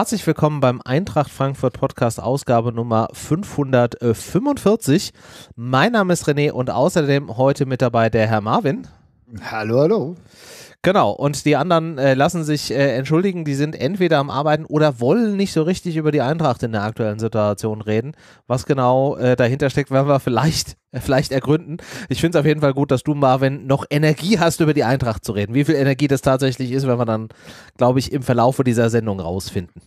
Herzlich willkommen beim Eintracht Frankfurt Podcast Ausgabe Nummer 545. Mein Name ist René und außerdem heute mit dabei der Herr Marvin. Hallo, hallo. Genau, und die anderen äh, lassen sich äh, entschuldigen, die sind entweder am Arbeiten oder wollen nicht so richtig über die Eintracht in der aktuellen Situation reden. Was genau äh, dahinter steckt, werden wir vielleicht vielleicht ergründen. Ich finde es auf jeden Fall gut, dass du, Marvin, noch Energie hast, über die Eintracht zu reden. Wie viel Energie das tatsächlich ist, werden wir dann, glaube ich, im Verlaufe dieser Sendung rausfinden.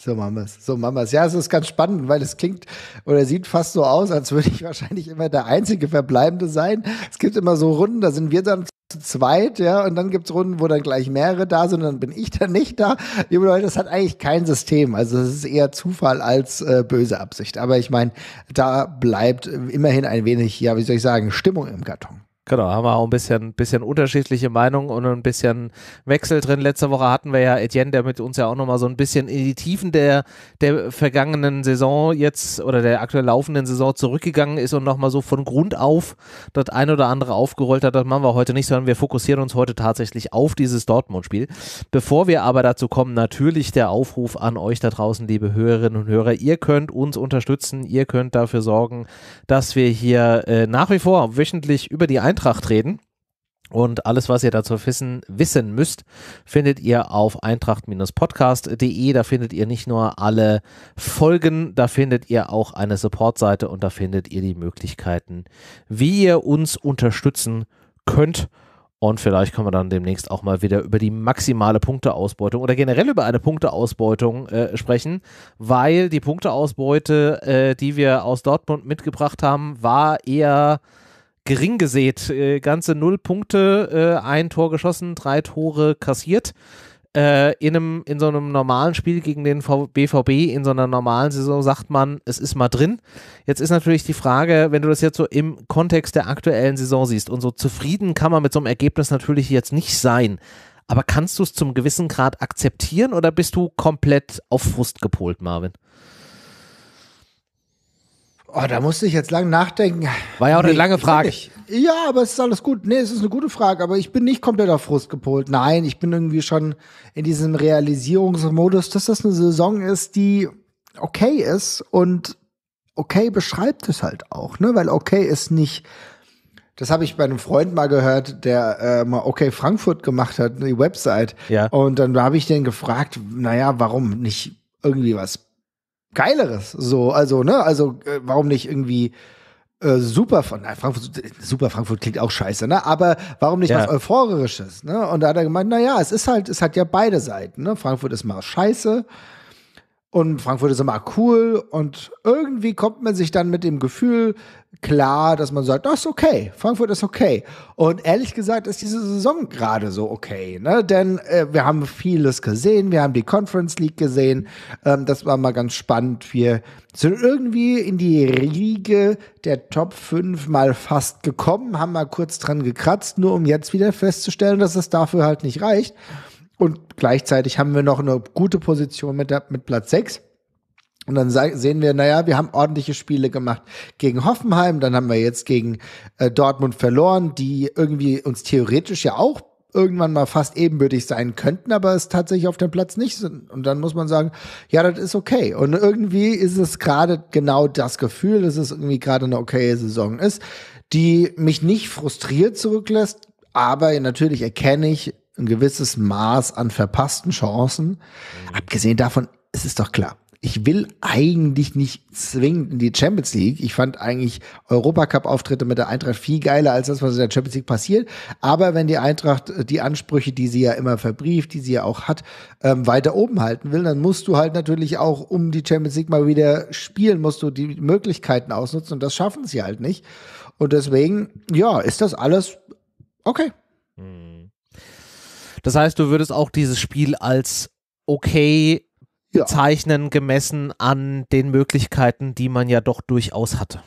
So machen wir es. So machen wir es. Ja, es ist ganz spannend, weil es klingt oder sieht fast so aus, als würde ich wahrscheinlich immer der einzige Verbleibende sein. Es gibt immer so Runden, da sind wir dann zu zweit, ja, und dann gibt's Runden, wo dann gleich mehrere da sind, dann bin ich dann nicht da. Liebe Leute, das hat eigentlich kein System. Also es ist eher Zufall als äh, böse Absicht. Aber ich meine, da bleibt immerhin ein wenig, ja, wie soll ich sagen, Stimmung im Karton. Genau, haben wir auch ein bisschen, bisschen unterschiedliche Meinungen und ein bisschen Wechsel drin. Letzte Woche hatten wir ja Etienne, der mit uns ja auch nochmal so ein bisschen in die Tiefen der, der vergangenen Saison jetzt oder der aktuell laufenden Saison zurückgegangen ist und nochmal so von Grund auf das ein oder andere aufgerollt hat. Das machen wir heute nicht, sondern wir fokussieren uns heute tatsächlich auf dieses Dortmund-Spiel. Bevor wir aber dazu kommen, natürlich der Aufruf an euch da draußen, liebe Hörerinnen und Hörer. Ihr könnt uns unterstützen, ihr könnt dafür sorgen, dass wir hier äh, nach wie vor wöchentlich über die Eintracht Eintracht reden. Und alles, was ihr dazu wissen, wissen müsst, findet ihr auf eintracht-podcast.de. Da findet ihr nicht nur alle Folgen, da findet ihr auch eine Supportseite und da findet ihr die Möglichkeiten, wie ihr uns unterstützen könnt. Und vielleicht können wir dann demnächst auch mal wieder über die maximale Punkteausbeutung oder generell über eine Punkteausbeutung äh, sprechen, weil die Punkteausbeute, äh, die wir aus Dortmund mitgebracht haben, war eher gering gesät. Äh, ganze null Punkte, äh, ein Tor geschossen, drei Tore kassiert. Äh, in, einem, in so einem normalen Spiel gegen den BVB, in so einer normalen Saison, sagt man, es ist mal drin. Jetzt ist natürlich die Frage, wenn du das jetzt so im Kontext der aktuellen Saison siehst und so zufrieden kann man mit so einem Ergebnis natürlich jetzt nicht sein. Aber kannst du es zum gewissen Grad akzeptieren oder bist du komplett auf Frust gepolt, Marvin? Oh, da musste ich jetzt lang nachdenken. War ja auch nee, eine lange Frage. Ja, aber es ist alles gut. Nee, es ist eine gute Frage, aber ich bin nicht komplett auf Frust gepolt. Nein, ich bin irgendwie schon in diesem Realisierungsmodus, dass das eine Saison ist, die okay ist und okay beschreibt es halt auch, ne? Weil okay ist nicht das habe ich bei einem Freund mal gehört, der äh, mal okay Frankfurt gemacht hat, die Website. Ja. Und dann habe ich den gefragt, naja, warum nicht irgendwie was Geileres. So, also, ne, also, äh, warum nicht irgendwie äh, super von na, Frankfurt, super Frankfurt klingt auch scheiße, ne? Aber warum nicht ja. was Euphorisches, ne? Und da hat er gemeint, naja, es ist halt, es hat ja beide Seiten, ne? Frankfurt ist mal scheiße und Frankfurt ist immer cool und irgendwie kommt man sich dann mit dem Gefühl, klar, dass man sagt, das ist okay, Frankfurt ist okay. Und ehrlich gesagt ist diese Saison gerade so okay, ne? denn äh, wir haben vieles gesehen, wir haben die Conference League gesehen, ähm, das war mal ganz spannend. Wir sind irgendwie in die Riege der Top 5 mal fast gekommen, haben mal kurz dran gekratzt, nur um jetzt wieder festzustellen, dass es dafür halt nicht reicht. Und gleichzeitig haben wir noch eine gute Position mit, der, mit Platz 6 und dann sehen wir, naja, wir haben ordentliche Spiele gemacht gegen Hoffenheim, dann haben wir jetzt gegen äh, Dortmund verloren, die irgendwie uns theoretisch ja auch irgendwann mal fast ebenbürtig sein könnten, aber es tatsächlich auf dem Platz nicht sind. Und dann muss man sagen, ja, das ist okay. Und irgendwie ist es gerade genau das Gefühl, dass es irgendwie gerade eine okaye Saison ist, die mich nicht frustriert zurücklässt, aber natürlich erkenne ich ein gewisses Maß an verpassten Chancen. Mhm. Abgesehen davon, ist es doch klar, ich will eigentlich nicht zwingend in die Champions League. Ich fand eigentlich Europacup-Auftritte mit der Eintracht viel geiler als das, was in der Champions League passiert. Aber wenn die Eintracht äh, die Ansprüche, die sie ja immer verbrieft, die sie ja auch hat, ähm, weiter oben halten will, dann musst du halt natürlich auch um die Champions League mal wieder spielen, musst du die Möglichkeiten ausnutzen und das schaffen sie halt nicht. Und deswegen, ja, ist das alles okay. Hm. Das heißt, du würdest auch dieses Spiel als okay ja. bezeichnen, gemessen an den Möglichkeiten, die man ja doch durchaus hatte.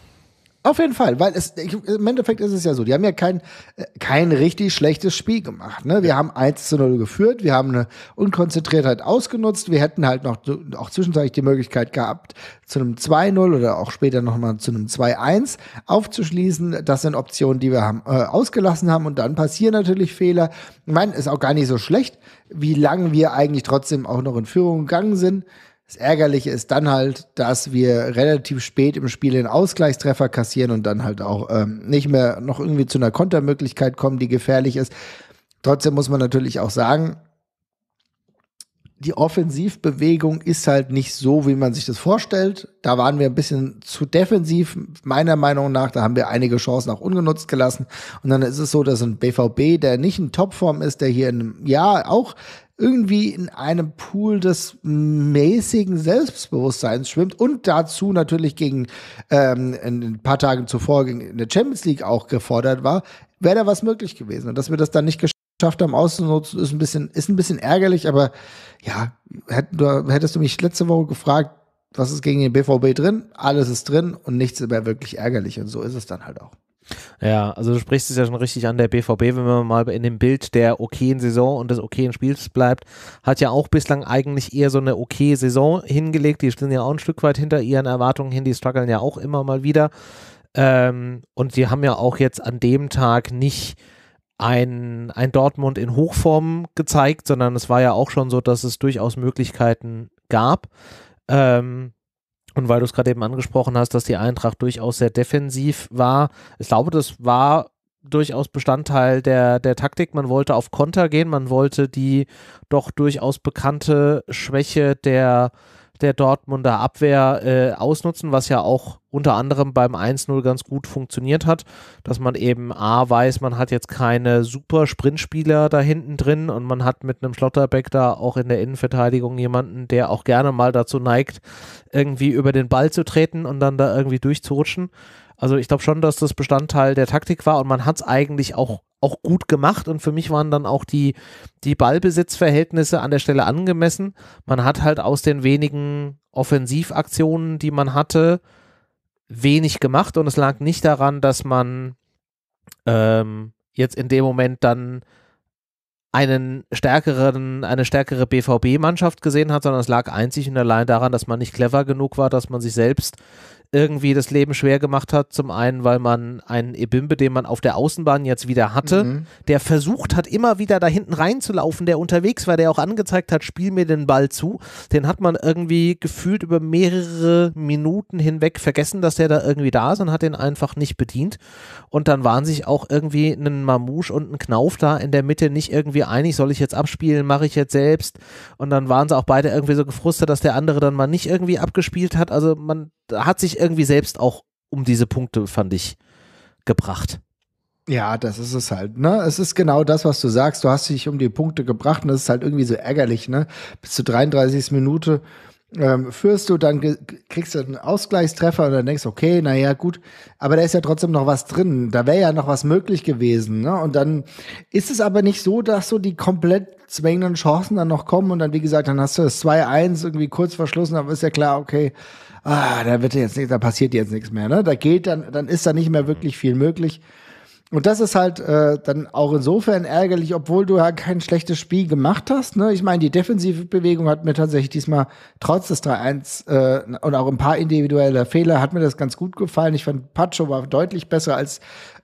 Auf jeden Fall, weil es, im Endeffekt ist es ja so, die haben ja kein, äh, kein richtig schlechtes Spiel gemacht. Ne? Wir haben 1 zu 0 geführt, wir haben eine Unkonzentriertheit ausgenutzt, wir hätten halt noch auch zwischenzeitlich die Möglichkeit gehabt, zu einem 2-0 oder auch später nochmal zu einem 2-1 aufzuschließen. Das sind Optionen, die wir haben, äh, ausgelassen haben und dann passieren natürlich Fehler. Ich meine, ist auch gar nicht so schlecht, wie lange wir eigentlich trotzdem auch noch in Führung gegangen sind. Das Ärgerliche ist dann halt, dass wir relativ spät im Spiel den Ausgleichstreffer kassieren und dann halt auch ähm, nicht mehr noch irgendwie zu einer Kontermöglichkeit kommen, die gefährlich ist. Trotzdem muss man natürlich auch sagen, die Offensivbewegung ist halt nicht so, wie man sich das vorstellt. Da waren wir ein bisschen zu defensiv, meiner Meinung nach. Da haben wir einige Chancen auch ungenutzt gelassen. Und dann ist es so, dass ein BVB, der nicht in Topform ist, der hier in einem Jahr auch irgendwie in einem Pool des mäßigen Selbstbewusstseins schwimmt und dazu natürlich gegen ähm, in ein paar Tagen zuvor in der Champions League auch gefordert war, wäre da was möglich gewesen. Und dass wir das dann nicht geschafft haben auszunutzen, ist ein bisschen, ist ein bisschen ärgerlich, aber ja, hättest du mich letzte Woche gefragt, was ist gegen den BVB drin? Alles ist drin und nichts ist mehr wirklich ärgerlich und so ist es dann halt auch. Ja, also du sprichst es ja schon richtig an, der BVB, wenn man mal in dem Bild der okayen Saison und des okayen Spiels bleibt, hat ja auch bislang eigentlich eher so eine okay Saison hingelegt. Die sind ja auch ein Stück weit hinter ihren Erwartungen hin, die strugglen ja auch immer mal wieder. Ähm, und die haben ja auch jetzt an dem Tag nicht ein, ein Dortmund in Hochform gezeigt, sondern es war ja auch schon so, dass es durchaus Möglichkeiten gab. Ähm, und weil du es gerade eben angesprochen hast, dass die Eintracht durchaus sehr defensiv war, ich glaube, das war durchaus Bestandteil der, der Taktik. Man wollte auf Konter gehen, man wollte die doch durchaus bekannte Schwäche der der Dortmunder Abwehr äh, ausnutzen, was ja auch unter anderem beim 1-0 ganz gut funktioniert hat, dass man eben A weiß, man hat jetzt keine super Sprintspieler da hinten drin und man hat mit einem Schlotterbeck da auch in der Innenverteidigung jemanden, der auch gerne mal dazu neigt, irgendwie über den Ball zu treten und dann da irgendwie durchzurutschen. Also ich glaube schon, dass das Bestandteil der Taktik war und man hat es eigentlich auch auch gut gemacht und für mich waren dann auch die, die Ballbesitzverhältnisse an der Stelle angemessen. Man hat halt aus den wenigen Offensivaktionen, die man hatte, wenig gemacht und es lag nicht daran, dass man ähm, jetzt in dem Moment dann einen stärkeren, eine stärkere BVB-Mannschaft gesehen hat, sondern es lag einzig und allein daran, dass man nicht clever genug war, dass man sich selbst irgendwie das Leben schwer gemacht hat. Zum einen, weil man einen Ebimbe, den man auf der Außenbahn jetzt wieder hatte, mhm. der versucht hat, immer wieder da hinten reinzulaufen, der unterwegs war, der auch angezeigt hat, spiel mir den Ball zu. Den hat man irgendwie gefühlt über mehrere Minuten hinweg vergessen, dass der da irgendwie da ist und hat den einfach nicht bedient. Und dann waren sich auch irgendwie ein Mamouche und ein Knauf da in der Mitte nicht irgendwie einig, soll ich jetzt abspielen, mache ich jetzt selbst. Und dann waren sie auch beide irgendwie so gefrustet, dass der andere dann mal nicht irgendwie abgespielt hat. Also man hat sich irgendwie selbst auch um diese Punkte, fand ich, gebracht. Ja, das ist es halt, ne? Es ist genau das, was du sagst. Du hast dich um die Punkte gebracht und das ist halt irgendwie so ärgerlich, ne? Bis zur 33. Minute ähm, führst du, dann kriegst du einen Ausgleichstreffer und dann denkst, okay, naja, gut, aber da ist ja trotzdem noch was drin. Da wäre ja noch was möglich gewesen. Ne? Und dann ist es aber nicht so, dass so die komplett zwängenden Chancen dann noch kommen und dann, wie gesagt, dann hast du das 2-1 irgendwie kurz verschlossen, aber ist ja klar, okay, ah, da wird jetzt nichts, da passiert jetzt nichts mehr. Ne? Da geht dann, dann ist da nicht mehr wirklich viel möglich. Und das ist halt äh, dann auch insofern ärgerlich, obwohl du ja kein schlechtes Spiel gemacht hast. Ne? Ich meine, die defensive Bewegung hat mir tatsächlich diesmal trotz des 3-1 äh, und auch ein paar individueller Fehler hat mir das ganz gut gefallen. Ich fand Pacho war deutlich besser, als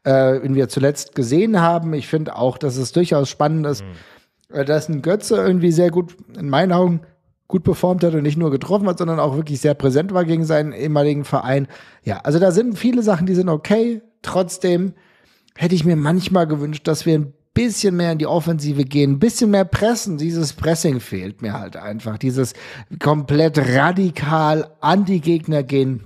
äh, wenn wir zuletzt gesehen haben. Ich finde auch, dass es durchaus spannend ist, mhm. Äh, dass ein Götze irgendwie sehr gut, in meinen Augen, gut performt hat und nicht nur getroffen hat, sondern auch wirklich sehr präsent war gegen seinen ehemaligen Verein. Ja, also da sind viele Sachen, die sind okay. Trotzdem hätte ich mir manchmal gewünscht, dass wir ein bisschen mehr in die Offensive gehen, ein bisschen mehr pressen. Dieses Pressing fehlt mir halt einfach. Dieses komplett radikal an die Gegner gehen.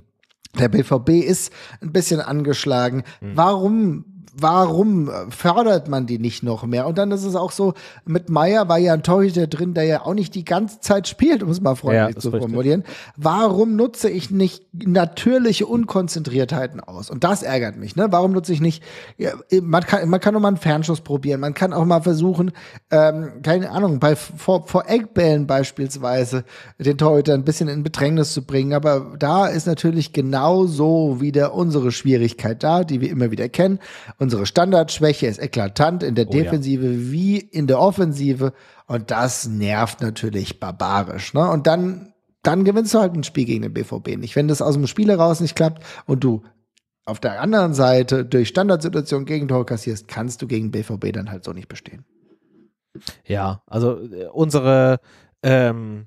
Der BVB ist ein bisschen angeschlagen. Mhm. Warum warum äh, fördert man die nicht noch mehr? Und dann ist es auch so, mit Meyer war ja ein Torhüter drin, der ja auch nicht die ganze Zeit spielt, um es mal freundlich ja, zu formulieren. Warum nutze ich nicht natürliche Unkonzentriertheiten aus? Und das ärgert mich, ne? Warum nutze ich nicht, ja, man kann, man kann auch mal einen Fernschuss probieren, man kann auch mal versuchen, ähm, keine Ahnung, bei, vor, vor Eckbällen beispielsweise den Torhüter ein bisschen in Bedrängnis zu bringen. Aber da ist natürlich genauso wieder unsere Schwierigkeit da, die wir immer wieder kennen. Unsere Standardschwäche ist eklatant in der oh, Defensive ja. wie in der Offensive. Und das nervt natürlich barbarisch. Ne? Und dann, dann gewinnst du halt ein Spiel gegen den BVB nicht. Wenn das aus dem Spiel heraus nicht klappt und du auf der anderen Seite durch Standardsituation Gegentor kassierst, kannst du gegen BVB dann halt so nicht bestehen. Ja, also äh, unsere ähm,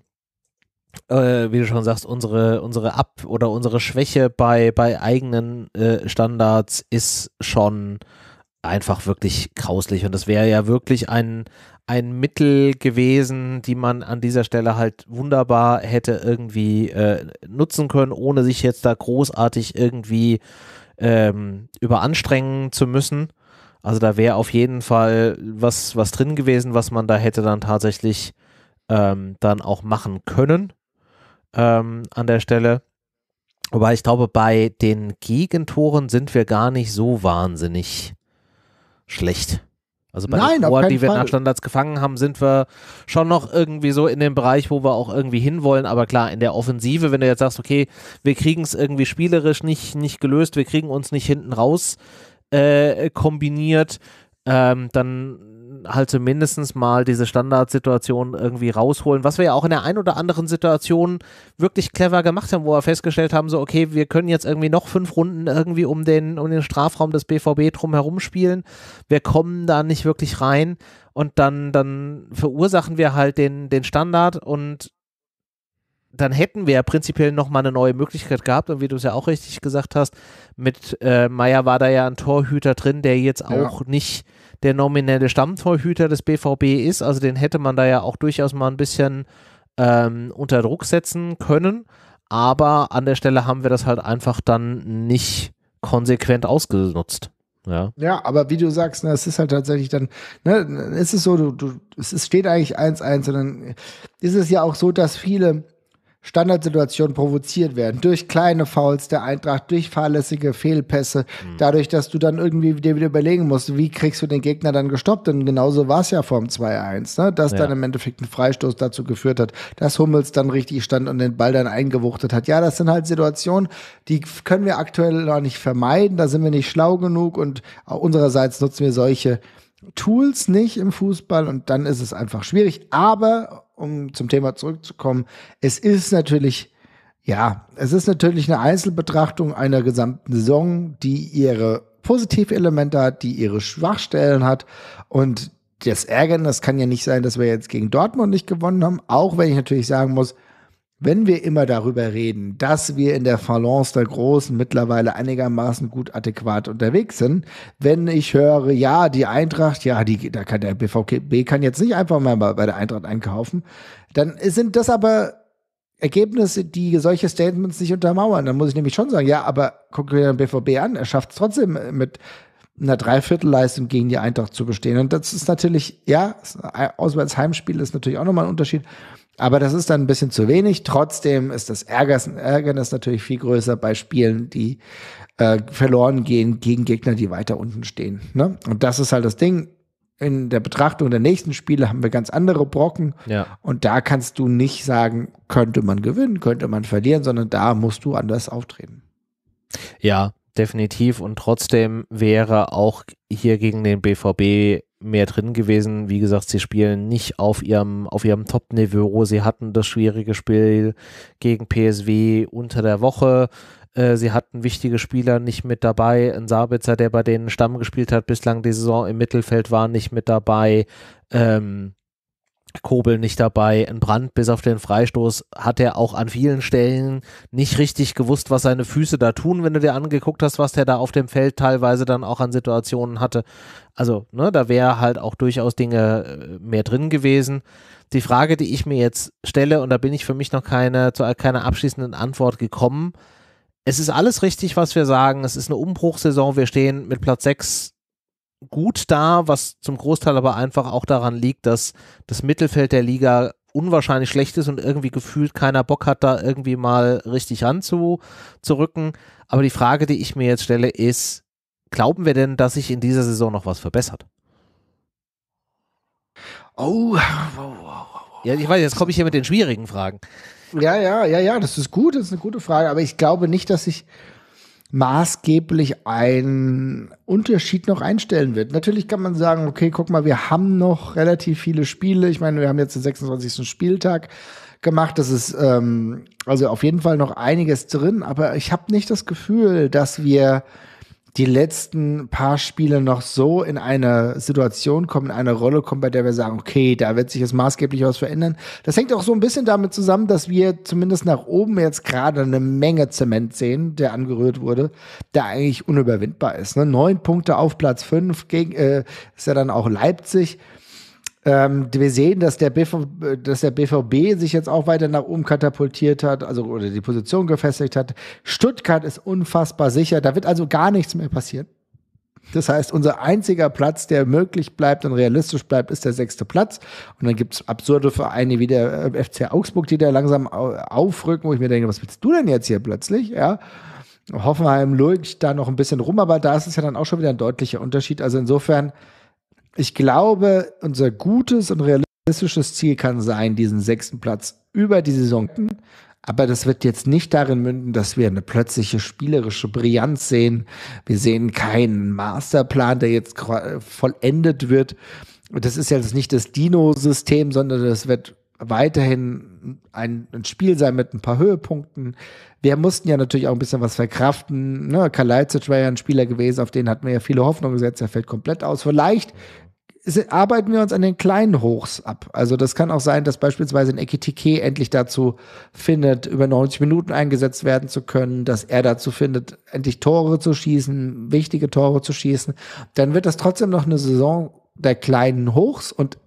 äh, wie du schon sagst, unsere, unsere Ab- oder unsere Schwäche bei, bei eigenen äh, Standards ist schon einfach wirklich grauslich. Und das wäre ja wirklich ein, ein Mittel gewesen, die man an dieser Stelle halt wunderbar hätte irgendwie äh, nutzen können, ohne sich jetzt da großartig irgendwie ähm, überanstrengen zu müssen. Also da wäre auf jeden Fall was, was drin gewesen, was man da hätte dann tatsächlich ähm, dann auch machen können ähm, an der Stelle. Wobei ich glaube, bei den Gegentoren sind wir gar nicht so wahnsinnig schlecht. Also bei Nein, den Toren, die wir Fall. nach Standards gefangen haben, sind wir schon noch irgendwie so in dem Bereich, wo wir auch irgendwie hinwollen. Aber klar, in der Offensive, wenn du jetzt sagst, okay, wir kriegen es irgendwie spielerisch nicht, nicht gelöst, wir kriegen uns nicht hinten raus äh, kombiniert, ähm, dann halt zumindest mal diese Standardsituation irgendwie rausholen, was wir ja auch in der einen oder anderen Situation wirklich clever gemacht haben, wo wir festgestellt haben, so okay, wir können jetzt irgendwie noch fünf Runden irgendwie um den, um den Strafraum des BVB drum herum spielen, wir kommen da nicht wirklich rein und dann, dann verursachen wir halt den, den Standard und dann hätten wir ja prinzipiell nochmal eine neue Möglichkeit gehabt. Und wie du es ja auch richtig gesagt hast, mit äh, Meier war da ja ein Torhüter drin, der jetzt auch ja. nicht der nominelle Stammtorhüter des BVB ist. Also den hätte man da ja auch durchaus mal ein bisschen ähm, unter Druck setzen können. Aber an der Stelle haben wir das halt einfach dann nicht konsequent ausgenutzt. Ja. ja, aber wie du sagst, ne, es ist halt tatsächlich dann, ne, es ist so, du, du, es steht eigentlich 1-1 und dann ist es ja auch so, dass viele Standardsituationen provoziert werden. Durch kleine Fouls der Eintracht, durch fahrlässige Fehlpässe, mhm. dadurch, dass du dann irgendwie dir wieder überlegen musst, wie kriegst du den Gegner dann gestoppt. Und genauso war es ja vorm 2-1, ne? dass ja. dann im Endeffekt ein Freistoß dazu geführt hat, dass Hummels dann richtig stand und den Ball dann eingewuchtet hat. Ja, das sind halt Situationen, die können wir aktuell noch nicht vermeiden. Da sind wir nicht schlau genug und auch unsererseits nutzen wir solche Tools nicht im Fußball und dann ist es einfach schwierig. Aber um zum Thema zurückzukommen, es ist natürlich, ja, es ist natürlich eine Einzelbetrachtung einer gesamten Saison, die ihre Positivelemente hat, die ihre Schwachstellen hat und das Ärgern, das kann ja nicht sein, dass wir jetzt gegen Dortmund nicht gewonnen haben, auch wenn ich natürlich sagen muss, wenn wir immer darüber reden, dass wir in der Falance der Großen mittlerweile einigermaßen gut adäquat unterwegs sind, wenn ich höre, ja, die Eintracht, ja, die, da kann der BVB kann jetzt nicht einfach mal bei der Eintracht einkaufen, dann sind das aber Ergebnisse, die solche Statements nicht untermauern. Dann muss ich nämlich schon sagen, ja, aber guck dir den BVB an, er schafft es trotzdem mit einer Dreiviertelleistung gegen die Eintracht zu bestehen. Und das ist natürlich, ja, Heimspiel ist natürlich auch nochmal ein Unterschied. Aber das ist dann ein bisschen zu wenig. Trotzdem ist das Ärgernis natürlich viel größer bei Spielen, die äh, verloren gehen gegen Gegner, die weiter unten stehen. Ne? Und das ist halt das Ding. In der Betrachtung der nächsten Spiele haben wir ganz andere Brocken. Ja. Und da kannst du nicht sagen, könnte man gewinnen, könnte man verlieren, sondern da musst du anders auftreten. Ja, definitiv. Und trotzdem wäre auch hier gegen den BVB mehr drin gewesen. Wie gesagt, sie spielen nicht auf ihrem, auf ihrem Top-Niveau. Sie hatten das schwierige Spiel gegen PSW unter der Woche. Äh, sie hatten wichtige Spieler nicht mit dabei. Ein Sabitzer, der bei denen Stamm gespielt hat, bislang die Saison im Mittelfeld war, nicht mit dabei. Ähm, Kobel nicht dabei, ein Brand bis auf den Freistoß hat er auch an vielen Stellen nicht richtig gewusst, was seine Füße da tun, wenn du dir angeguckt hast, was der da auf dem Feld teilweise dann auch an Situationen hatte. Also, ne, da wäre halt auch durchaus Dinge äh, mehr drin gewesen. Die Frage, die ich mir jetzt stelle, und da bin ich für mich noch keine, zu äh, keiner abschließenden Antwort gekommen. Es ist alles richtig, was wir sagen. Es ist eine Umbruchssaison. Wir stehen mit Platz 6 gut da, was zum Großteil aber einfach auch daran liegt, dass das Mittelfeld der Liga unwahrscheinlich schlecht ist und irgendwie gefühlt keiner Bock hat, da irgendwie mal richtig ranzurücken. Aber die Frage, die ich mir jetzt stelle, ist, glauben wir denn, dass sich in dieser Saison noch was verbessert? Oh, wow, wow, wow. Ja, ich weiß, jetzt komme ich hier mit den schwierigen Fragen. Ja, ja, ja, ja, das ist gut, das ist eine gute Frage, aber ich glaube nicht, dass ich, maßgeblich einen Unterschied noch einstellen wird. Natürlich kann man sagen, okay, guck mal, wir haben noch relativ viele Spiele. Ich meine, wir haben jetzt den 26. Spieltag gemacht. Das ist ähm, also auf jeden Fall noch einiges drin, aber ich habe nicht das Gefühl, dass wir die letzten paar Spiele noch so in eine Situation kommen, in eine Rolle kommen, bei der wir sagen, okay, da wird sich jetzt maßgeblich was verändern. Das hängt auch so ein bisschen damit zusammen, dass wir zumindest nach oben jetzt gerade eine Menge Zement sehen, der angerührt wurde, der eigentlich unüberwindbar ist. Ne? Neun Punkte auf Platz fünf gegen, äh, ist ja dann auch Leipzig. Ähm, wir sehen, dass der, BV, dass der BVB sich jetzt auch weiter nach oben katapultiert hat, also oder die Position gefestigt hat. Stuttgart ist unfassbar sicher. Da wird also gar nichts mehr passieren. Das heißt, unser einziger Platz, der möglich bleibt und realistisch bleibt, ist der sechste Platz. Und dann gibt es absurde Vereine wie der äh, FC Augsburg, die da langsam aufrücken, wo ich mir denke, was willst du denn jetzt hier plötzlich? Ja. Hoffenheim lullt da noch ein bisschen rum, aber da ist es ja dann auch schon wieder ein deutlicher Unterschied. Also insofern ich glaube, unser gutes und realistisches Ziel kann sein, diesen sechsten Platz über die Saison. Aber das wird jetzt nicht darin münden, dass wir eine plötzliche spielerische Brillanz sehen. Wir sehen keinen Masterplan, der jetzt vollendet wird. Das ist jetzt nicht das Dino-System, sondern das wird weiterhin ein, ein, Spiel sein mit ein paar Höhepunkten. Wir mussten ja natürlich auch ein bisschen was verkraften. Ne? Kalajdzic war ja ein Spieler gewesen, auf den hatten wir ja viele Hoffnungen gesetzt. Er fällt komplett aus. Vielleicht arbeiten wir uns an den kleinen Hochs ab. Also das kann auch sein, dass beispielsweise ein Ekitike endlich dazu findet, über 90 Minuten eingesetzt werden zu können, dass er dazu findet, endlich Tore zu schießen, wichtige Tore zu schießen. Dann wird das trotzdem noch eine Saison der kleinen Hochs und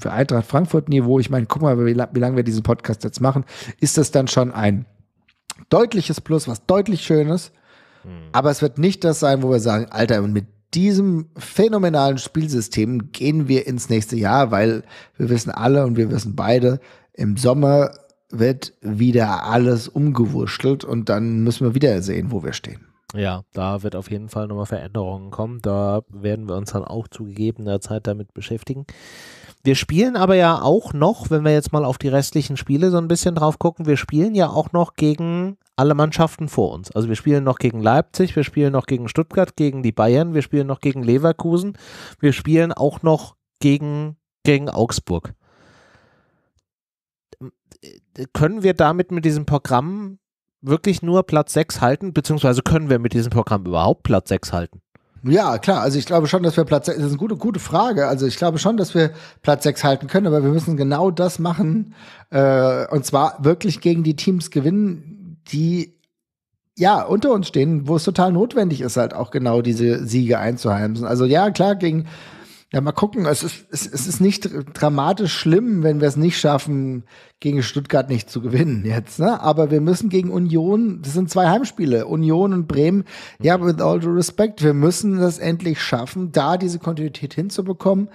für Eintracht Frankfurt Niveau, ich meine, guck mal, wie, wie lange wir diesen Podcast jetzt machen, ist das dann schon ein deutliches Plus, was deutlich Schönes. Mhm. Aber es wird nicht das sein, wo wir sagen, Alter, mit diesem phänomenalen Spielsystem gehen wir ins nächste Jahr, weil wir wissen alle und wir wissen beide, im Sommer wird wieder alles umgewurschtelt und dann müssen wir wieder sehen, wo wir stehen. Ja, da wird auf jeden Fall nochmal Veränderungen kommen. Da werden wir uns dann auch zu gegebener Zeit damit beschäftigen. Wir spielen aber ja auch noch, wenn wir jetzt mal auf die restlichen Spiele so ein bisschen drauf gucken, wir spielen ja auch noch gegen alle Mannschaften vor uns. Also wir spielen noch gegen Leipzig, wir spielen noch gegen Stuttgart, gegen die Bayern, wir spielen noch gegen Leverkusen, wir spielen auch noch gegen, gegen Augsburg. Äh, können wir damit mit diesem Programm wirklich nur Platz 6 halten, beziehungsweise können wir mit diesem Programm überhaupt Platz 6 halten? Ja, klar. Also ich glaube schon, dass wir Platz 6, das ist eine gute, gute Frage. Also ich glaube schon, dass wir Platz 6 halten können, aber wir müssen genau das machen. Äh, und zwar wirklich gegen die Teams gewinnen, die ja, unter uns stehen, wo es total notwendig ist, halt auch genau diese Siege einzuheimsen. Also ja, klar, gegen, ja, mal gucken, es ist, es, es ist nicht dramatisch schlimm, wenn wir es nicht schaffen, gegen Stuttgart nicht zu gewinnen jetzt, ne? Aber wir müssen gegen Union, das sind zwei Heimspiele, Union und Bremen, ja, with all due respect, wir müssen das endlich schaffen, da diese Kontinuität hinzubekommen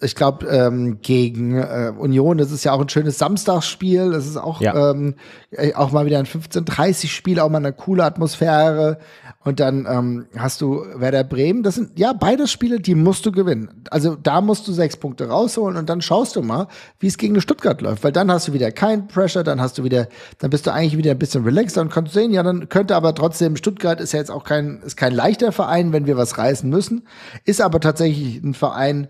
ich glaube, ähm, gegen äh, Union, das ist ja auch ein schönes Samstagsspiel. Das ist auch, ja. ähm, äh, auch mal wieder ein 15-30-Spiel, auch mal eine coole Atmosphäre. Und dann ähm, hast du Werder Bremen. Das sind ja beide Spiele, die musst du gewinnen. Also da musst du sechs Punkte rausholen und dann schaust du mal, wie es gegen Stuttgart läuft. Weil dann hast du wieder kein Pressure, dann hast du wieder, dann bist du eigentlich wieder ein bisschen relaxter und kannst sehen, ja, dann könnte aber trotzdem, Stuttgart ist ja jetzt auch kein, ist kein leichter Verein, wenn wir was reißen müssen. Ist aber tatsächlich ein Verein,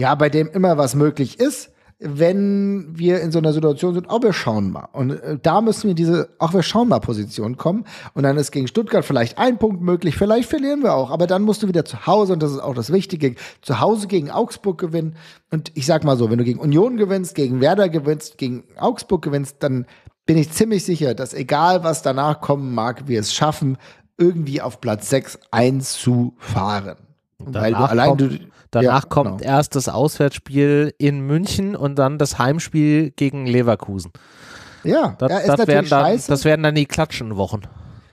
ja, bei dem immer was möglich ist, wenn wir in so einer Situation sind, auch oh, wir schauen mal. Und äh, da müssen wir diese, auch wir schauen mal Position kommen. Und dann ist gegen Stuttgart vielleicht ein Punkt möglich, vielleicht verlieren wir auch. Aber dann musst du wieder zu Hause, und das ist auch das Wichtige, zu Hause gegen Augsburg gewinnen. Und ich sag mal so, wenn du gegen Union gewinnst, gegen Werder gewinnst, gegen Augsburg gewinnst, dann bin ich ziemlich sicher, dass egal was danach kommen mag, wir es schaffen, irgendwie auf Platz 6 einzufahren. Weil du allein kommt, du Danach ja, kommt genau. erst das Auswärtsspiel in München und dann das Heimspiel gegen Leverkusen. Ja, das, ja, das, werden, dann, das werden dann die Klatschenwochen.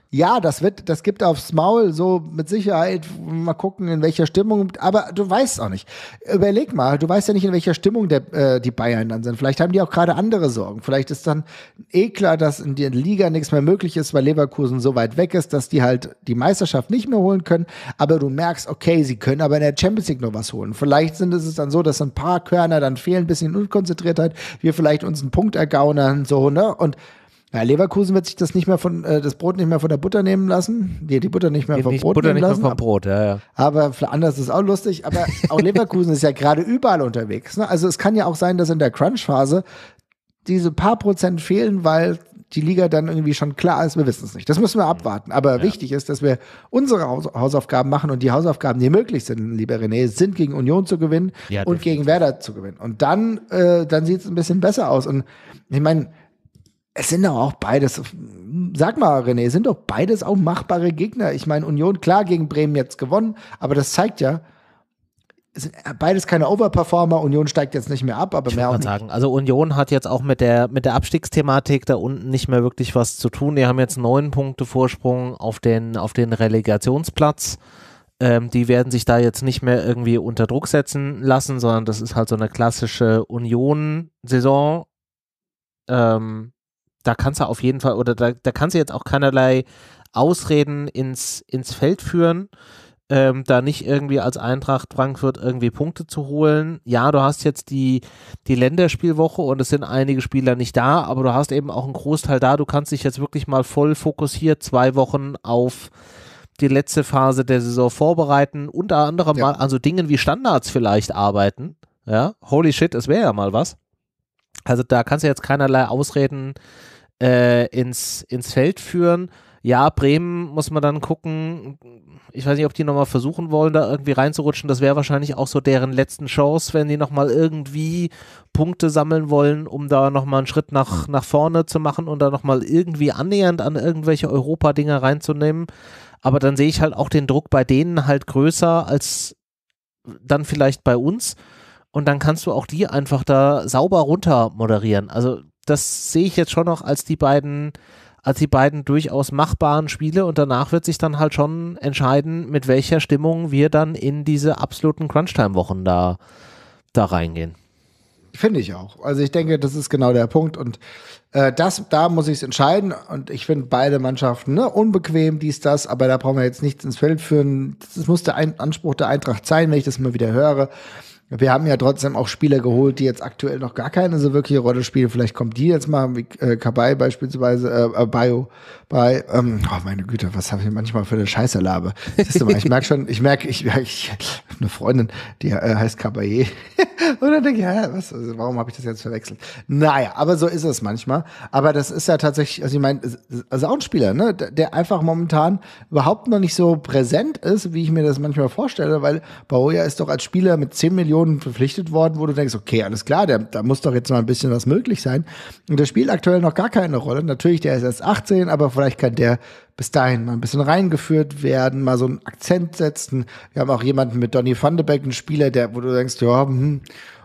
Ja, das wird, das gibt aufs Maul so mit Sicherheit. Mal gucken, in welcher Stimmung. Aber du weißt auch nicht. Überleg mal, du weißt ja nicht, in welcher Stimmung der, äh, die Bayern dann sind. Vielleicht haben die auch gerade andere Sorgen. Vielleicht ist dann eh klar, dass in der Liga nichts mehr möglich ist, weil Leverkusen so weit weg ist, dass die halt die Meisterschaft nicht mehr holen können. Aber du merkst, okay, sie können aber in der Champions League noch was holen. Vielleicht sind es dann so, dass ein paar Körner dann fehlen, ein bisschen Unkonzentriertheit, wir vielleicht uns einen Punkt ergaunern, so, ne? Und na, Leverkusen wird sich das nicht mehr von äh, das Brot nicht mehr von der Butter nehmen lassen. Die, die Butter nicht mehr vom Brot Butter nehmen nicht lassen. Mehr vom Brot, ja, ja. Aber anders ist auch lustig. Aber auch Leverkusen ist ja gerade überall unterwegs. Ne? Also es kann ja auch sein, dass in der Crunch-Phase diese paar Prozent fehlen, weil die Liga dann irgendwie schon klar ist. Wir wissen es nicht. Das müssen wir mhm. abwarten. Aber ja. wichtig ist, dass wir unsere Haus Hausaufgaben machen und die Hausaufgaben, die möglich sind, lieber René, sind gegen Union zu gewinnen ja, und definitiv. gegen Werder zu gewinnen. Und dann, äh, dann sieht es ein bisschen besser aus. Und ich meine, es sind doch auch beides, sag mal René, sind doch beides auch machbare Gegner. Ich meine, Union klar gegen Bremen jetzt gewonnen, aber das zeigt ja, sind beides keine Overperformer. Union steigt jetzt nicht mehr ab, aber ich mehr auch nicht. sagen. Also Union hat jetzt auch mit der mit der Abstiegsthematik da unten nicht mehr wirklich was zu tun. Die haben jetzt neun Punkte Vorsprung auf den auf den Relegationsplatz. Ähm, die werden sich da jetzt nicht mehr irgendwie unter Druck setzen lassen, sondern das ist halt so eine klassische Union-Saison. Ähm, da kannst du auf jeden Fall, oder da, da kannst du jetzt auch keinerlei Ausreden ins, ins Feld führen, ähm, da nicht irgendwie als Eintracht Frankfurt irgendwie Punkte zu holen. Ja, du hast jetzt die, die Länderspielwoche und es sind einige Spieler nicht da, aber du hast eben auch einen Großteil da. Du kannst dich jetzt wirklich mal voll fokussiert zwei Wochen auf die letzte Phase der Saison vorbereiten, unter anderem ja. mal an so Dingen wie Standards vielleicht arbeiten. Ja, holy shit, es wäre ja mal was. Also da kannst du jetzt keinerlei Ausreden äh, äh, ins, ins Feld führen. Ja, Bremen muss man dann gucken. Ich weiß nicht, ob die nochmal versuchen wollen, da irgendwie reinzurutschen. Das wäre wahrscheinlich auch so deren letzten Chance, wenn die nochmal irgendwie Punkte sammeln wollen, um da nochmal einen Schritt nach, nach vorne zu machen und da nochmal irgendwie annähernd an irgendwelche Europa-Dinger reinzunehmen. Aber dann sehe ich halt auch den Druck bei denen halt größer als dann vielleicht bei uns. Und dann kannst du auch die einfach da sauber runter moderieren. Also das sehe ich jetzt schon noch als die beiden als die beiden durchaus machbaren Spiele und danach wird sich dann halt schon entscheiden, mit welcher Stimmung wir dann in diese absoluten Crunchtime-Wochen da, da reingehen. Finde ich auch. Also ich denke, das ist genau der Punkt und äh, das, da muss ich es entscheiden und ich finde beide Mannschaften ne, unbequem, dies, das, aber da brauchen wir jetzt nichts ins Feld führen. Das muss der Ein Anspruch der Eintracht sein, wenn ich das mal wieder höre. Wir haben ja trotzdem auch Spieler geholt, die jetzt aktuell noch gar keine so wirkliche Rolle spielen. Vielleicht kommt die jetzt mal, wie äh, Kabay beispielsweise, äh, äh Bio, bei, ähm, oh meine Güte, was habe ich manchmal für eine Scheiße labe. Mal, ich merke schon, ich merke, ich, ich habe eine Freundin, die äh, heißt Kabaye. Und dann denke ich, ja, was, also warum habe ich das jetzt verwechselt? Naja, aber so ist es manchmal. Aber das ist ja tatsächlich, also ich meine, also auch ein Spieler, ne, der einfach momentan überhaupt noch nicht so präsent ist, wie ich mir das manchmal vorstelle, weil Baoya ist doch als Spieler mit 10 Millionen Millionen verpflichtet worden, wo du denkst, okay, alles klar, der, da muss doch jetzt mal ein bisschen was möglich sein. Und der spielt aktuell noch gar keine Rolle. Natürlich, der ist erst 18, aber vielleicht kann der bis dahin mal ein bisschen reingeführt werden, mal so einen Akzent setzen. Wir haben auch jemanden mit Donny van de Beek, einen Spieler, der, wo du denkst, ja, hm,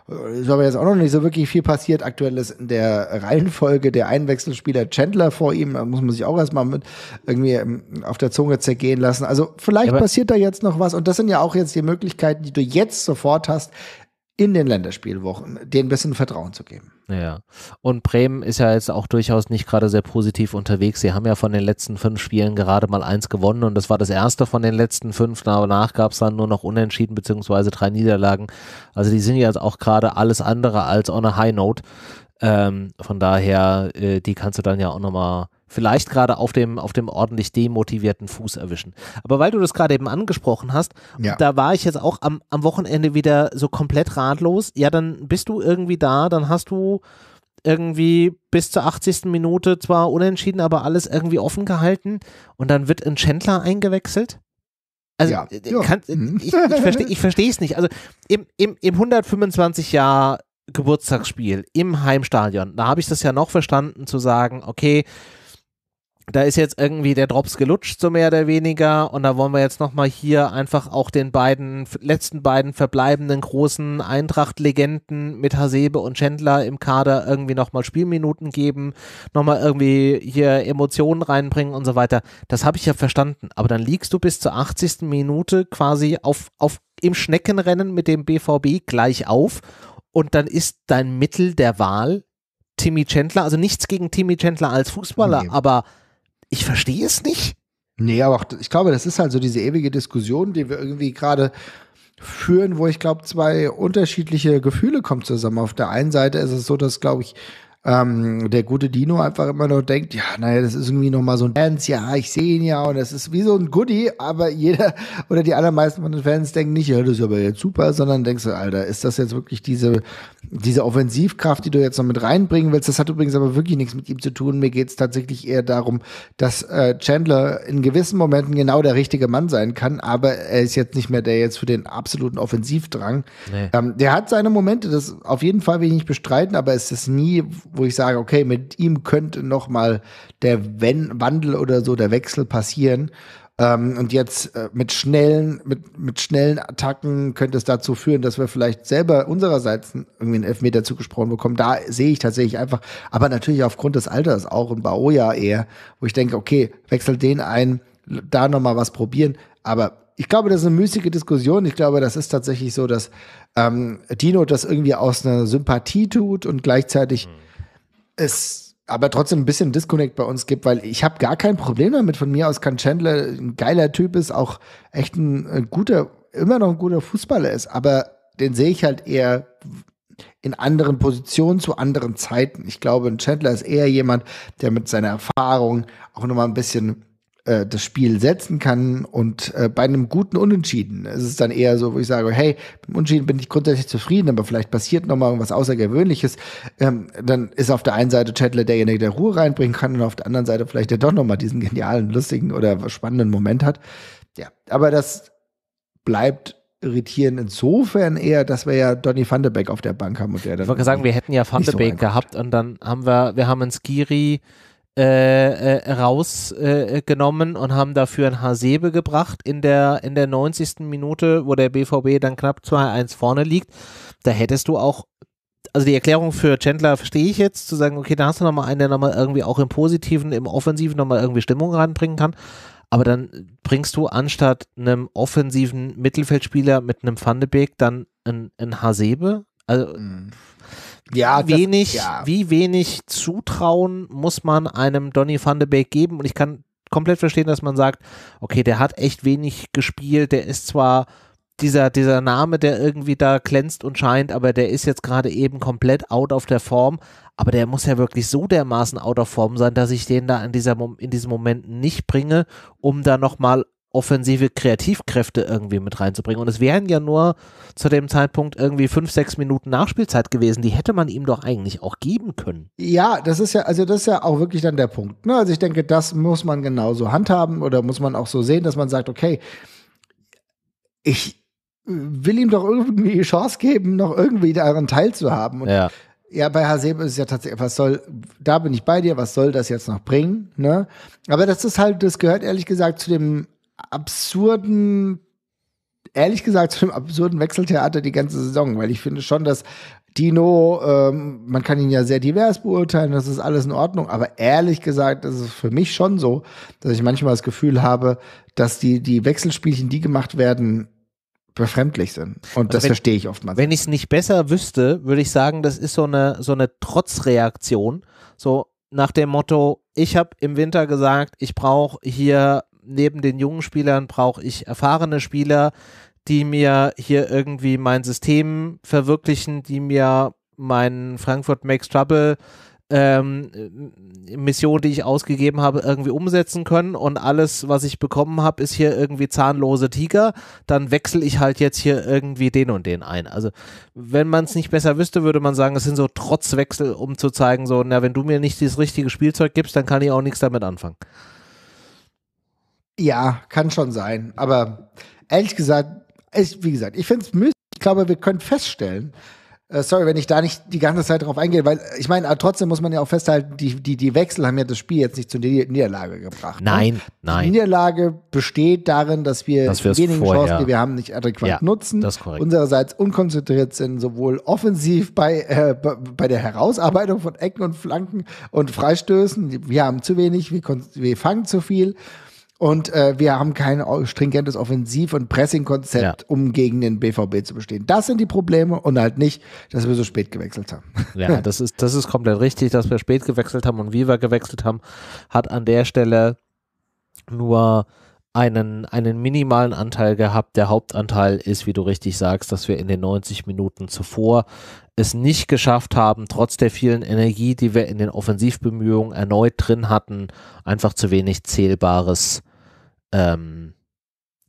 ist aber jetzt auch noch nicht so wirklich viel passiert. Aktuell ist in der Reihenfolge der Einwechselspieler Chandler vor ihm. Da muss man sich auch erstmal mit irgendwie ähm, auf der Zunge zergehen lassen. Also vielleicht aber passiert da jetzt noch was. Und das sind ja auch jetzt die Möglichkeiten, die du jetzt sofort hast, in den Länderspielwochen, denen ein bisschen Vertrauen zu geben. Ja. Und Bremen ist ja jetzt auch durchaus nicht gerade sehr positiv unterwegs. Sie haben ja von den letzten fünf Spielen gerade mal eins gewonnen und das war das erste von den letzten fünf. Danach gab es dann nur noch Unentschieden beziehungsweise drei Niederlagen. Also die sind jetzt auch gerade alles andere als on a high note. Ähm, von daher, äh, die kannst du dann ja auch nochmal vielleicht gerade auf dem, auf dem ordentlich demotivierten Fuß erwischen. Aber weil du das gerade eben angesprochen hast, ja. da war ich jetzt auch am, am Wochenende wieder so komplett ratlos. Ja, dann bist du irgendwie da, dann hast du irgendwie bis zur 80. Minute zwar unentschieden, aber alles irgendwie offen gehalten und dann wird ein Chandler eingewechselt. Also ja. Äh, kann, äh, mhm. ich, ich verstehe es nicht. Also im, im, im 125 Jahr Geburtstagsspiel im Heimstadion, da habe ich das ja noch verstanden zu sagen, okay, da ist jetzt irgendwie der Drops gelutscht, so mehr oder weniger. Und da wollen wir jetzt nochmal hier einfach auch den beiden, letzten beiden verbleibenden großen Eintracht-Legenden mit Hasebe und Chandler im Kader irgendwie nochmal Spielminuten geben, nochmal irgendwie hier Emotionen reinbringen und so weiter. Das habe ich ja verstanden. Aber dann liegst du bis zur 80. Minute quasi auf, auf im Schneckenrennen mit dem BVB gleich auf. Und dann ist dein Mittel der Wahl Timmy Chandler. Also nichts gegen Timmy Chandler als Fußballer, nee. aber ich verstehe es nicht. Nee, aber auch, ich glaube, das ist halt so diese ewige Diskussion, die wir irgendwie gerade führen, wo ich glaube, zwei unterschiedliche Gefühle kommen zusammen. Auf der einen Seite ist es so, dass, glaube ich, ähm, der gute Dino einfach immer noch denkt, ja, naja, das ist irgendwie nochmal so ein Fans, ja, ich sehe ihn ja und das ist wie so ein Goodie, aber jeder oder die allermeisten von den Fans denken nicht, ja, das ist aber jetzt super, sondern denkst du, Alter, ist das jetzt wirklich diese, diese Offensivkraft, die du jetzt noch mit reinbringen willst? Das hat übrigens aber wirklich nichts mit ihm zu tun. Mir geht es tatsächlich eher darum, dass äh, Chandler in gewissen Momenten genau der richtige Mann sein kann, aber er ist jetzt nicht mehr der jetzt für den absoluten Offensivdrang. Nee. Ähm, der hat seine Momente, das auf jeden Fall will ich nicht bestreiten, aber es ist nie wo ich sage, okay, mit ihm könnte noch mal der Wenn Wandel oder so, der Wechsel passieren. Ähm, und jetzt äh, mit schnellen, mit, mit schnellen Attacken könnte es dazu führen, dass wir vielleicht selber unsererseits irgendwie einen Elfmeter zugesprochen bekommen. Da sehe ich tatsächlich einfach, aber natürlich aufgrund des Alters auch in Baoja eher, wo ich denke, okay, wechsel den ein, da noch mal was probieren. Aber ich glaube, das ist eine müßige Diskussion. Ich glaube, das ist tatsächlich so, dass ähm, Dino das irgendwie aus einer Sympathie tut und gleichzeitig mhm es aber trotzdem ein bisschen Disconnect bei uns gibt, weil ich habe gar kein Problem damit. Von mir aus kann Chandler ein geiler Typ ist, auch echt ein, ein äh, guter, immer noch ein guter Fußballer ist, aber den sehe ich halt eher in anderen Positionen zu anderen Zeiten. Ich glaube, ein Chandler ist eher jemand, der mit seiner Erfahrung auch nochmal ein bisschen äh, das Spiel setzen kann und äh, bei einem guten Unentschieden ist es dann eher so, wo ich sage, hey, beim Unentschieden bin ich grundsätzlich zufrieden, aber vielleicht passiert nochmal irgendwas Außergewöhnliches, ähm, dann ist auf der einen Seite Chandler derjenige, der Ruhe reinbringen kann und auf der anderen Seite vielleicht der doch nochmal diesen genialen, lustigen oder spannenden Moment hat. Ja, aber das bleibt irritieren insofern eher, dass wir ja Donny Van de Beek auf der Bank haben und der dann Ich wollte sagen, wir hätten ja Van de Beek so gehabt und dann haben wir, wir haben einen Skiri, äh, äh rausgenommen äh, und haben dafür ein Hasebe gebracht in der, in der 90. Minute, wo der BVB dann knapp 2-1 vorne liegt. Da hättest du auch also die Erklärung für Chandler verstehe ich jetzt, zu sagen, okay, da hast du nochmal einen, der nochmal irgendwie auch im Positiven, im Offensiven nochmal irgendwie Stimmung reinbringen kann. Aber dann bringst du anstatt einem offensiven Mittelfeldspieler mit einem Van de Beek dann ein, einen Hasebe. Also, mhm. Ja, wie wenig, das, ja. wie wenig Zutrauen muss man einem Donny van de Beek geben? Und ich kann komplett verstehen, dass man sagt, okay, der hat echt wenig gespielt, der ist zwar dieser, dieser Name, der irgendwie da glänzt und scheint, aber der ist jetzt gerade eben komplett out of der Form. Aber der muss ja wirklich so dermaßen out of Form sein, dass ich den da in, dieser, in diesem Moment nicht bringe, um da nochmal offensive Kreativkräfte irgendwie mit reinzubringen. Und es wären ja nur zu dem Zeitpunkt irgendwie fünf, sechs Minuten Nachspielzeit gewesen. Die hätte man ihm doch eigentlich auch geben können. Ja, das ist ja, also das ist ja auch wirklich dann der Punkt. Ne? Also ich denke, das muss man genauso handhaben oder muss man auch so sehen, dass man sagt, okay, ich will ihm doch irgendwie die Chance geben, noch irgendwie daran teilzuhaben. Und ja. Ja, bei Hasebe ist es ja tatsächlich, was soll, da bin ich bei dir, was soll das jetzt noch bringen? Ne? Aber das ist halt, das gehört ehrlich gesagt zu dem absurden, ehrlich gesagt, zu einem absurden Wechseltheater die ganze Saison, weil ich finde schon, dass Dino, ähm, man kann ihn ja sehr divers beurteilen, das ist alles in Ordnung, aber ehrlich gesagt ist es für mich schon so, dass ich manchmal das Gefühl habe, dass die, die Wechselspielchen, die gemacht werden, befremdlich sind. Und also das wenn, verstehe ich oftmals. Wenn ich es nicht besser wüsste, würde ich sagen, das ist so eine, so eine Trotzreaktion, so nach dem Motto, ich habe im Winter gesagt, ich brauche hier neben den jungen Spielern brauche ich erfahrene Spieler, die mir hier irgendwie mein System verwirklichen, die mir mein Frankfurt Makes Trouble ähm, Mission, die ich ausgegeben habe, irgendwie umsetzen können und alles, was ich bekommen habe, ist hier irgendwie zahnlose Tiger, dann wechsle ich halt jetzt hier irgendwie den und den ein. Also wenn man es nicht besser wüsste, würde man sagen, es sind so Trotzwechsel, um zu zeigen, so, na, wenn du mir nicht das richtige Spielzeug gibst, dann kann ich auch nichts damit anfangen. Ja, kann schon sein. Aber ehrlich gesagt, ich, wie gesagt, ich finde es müßig. Ich glaube, wir können feststellen, äh, sorry, wenn ich da nicht die ganze Zeit drauf eingehe, weil äh, ich meine, äh, trotzdem muss man ja auch festhalten, die, die, die Wechsel haben ja das Spiel jetzt nicht zur Niederlage gebracht. Nein, ne? nein. Die Niederlage besteht darin, dass wir dass die wenigen vorher, Chancen, die wir haben, nicht adäquat ja, nutzen. Das korrekt. Unsererseits unkonzentriert sind, sowohl offensiv bei, äh, bei der Herausarbeitung von Ecken und Flanken und Freistößen. Wir haben zu wenig, wir, wir fangen zu viel. Und äh, wir haben kein stringentes Offensiv- und Pressing-Konzept, ja. um gegen den BVB zu bestehen. Das sind die Probleme und halt nicht, dass wir so spät gewechselt haben. Ja, das ist, das ist komplett richtig, dass wir spät gewechselt haben und wie wir gewechselt haben, hat an der Stelle nur einen, einen minimalen Anteil gehabt. Der Hauptanteil ist, wie du richtig sagst, dass wir in den 90 Minuten zuvor es nicht geschafft haben, trotz der vielen Energie, die wir in den Offensivbemühungen erneut drin hatten, einfach zu wenig Zählbares ähm,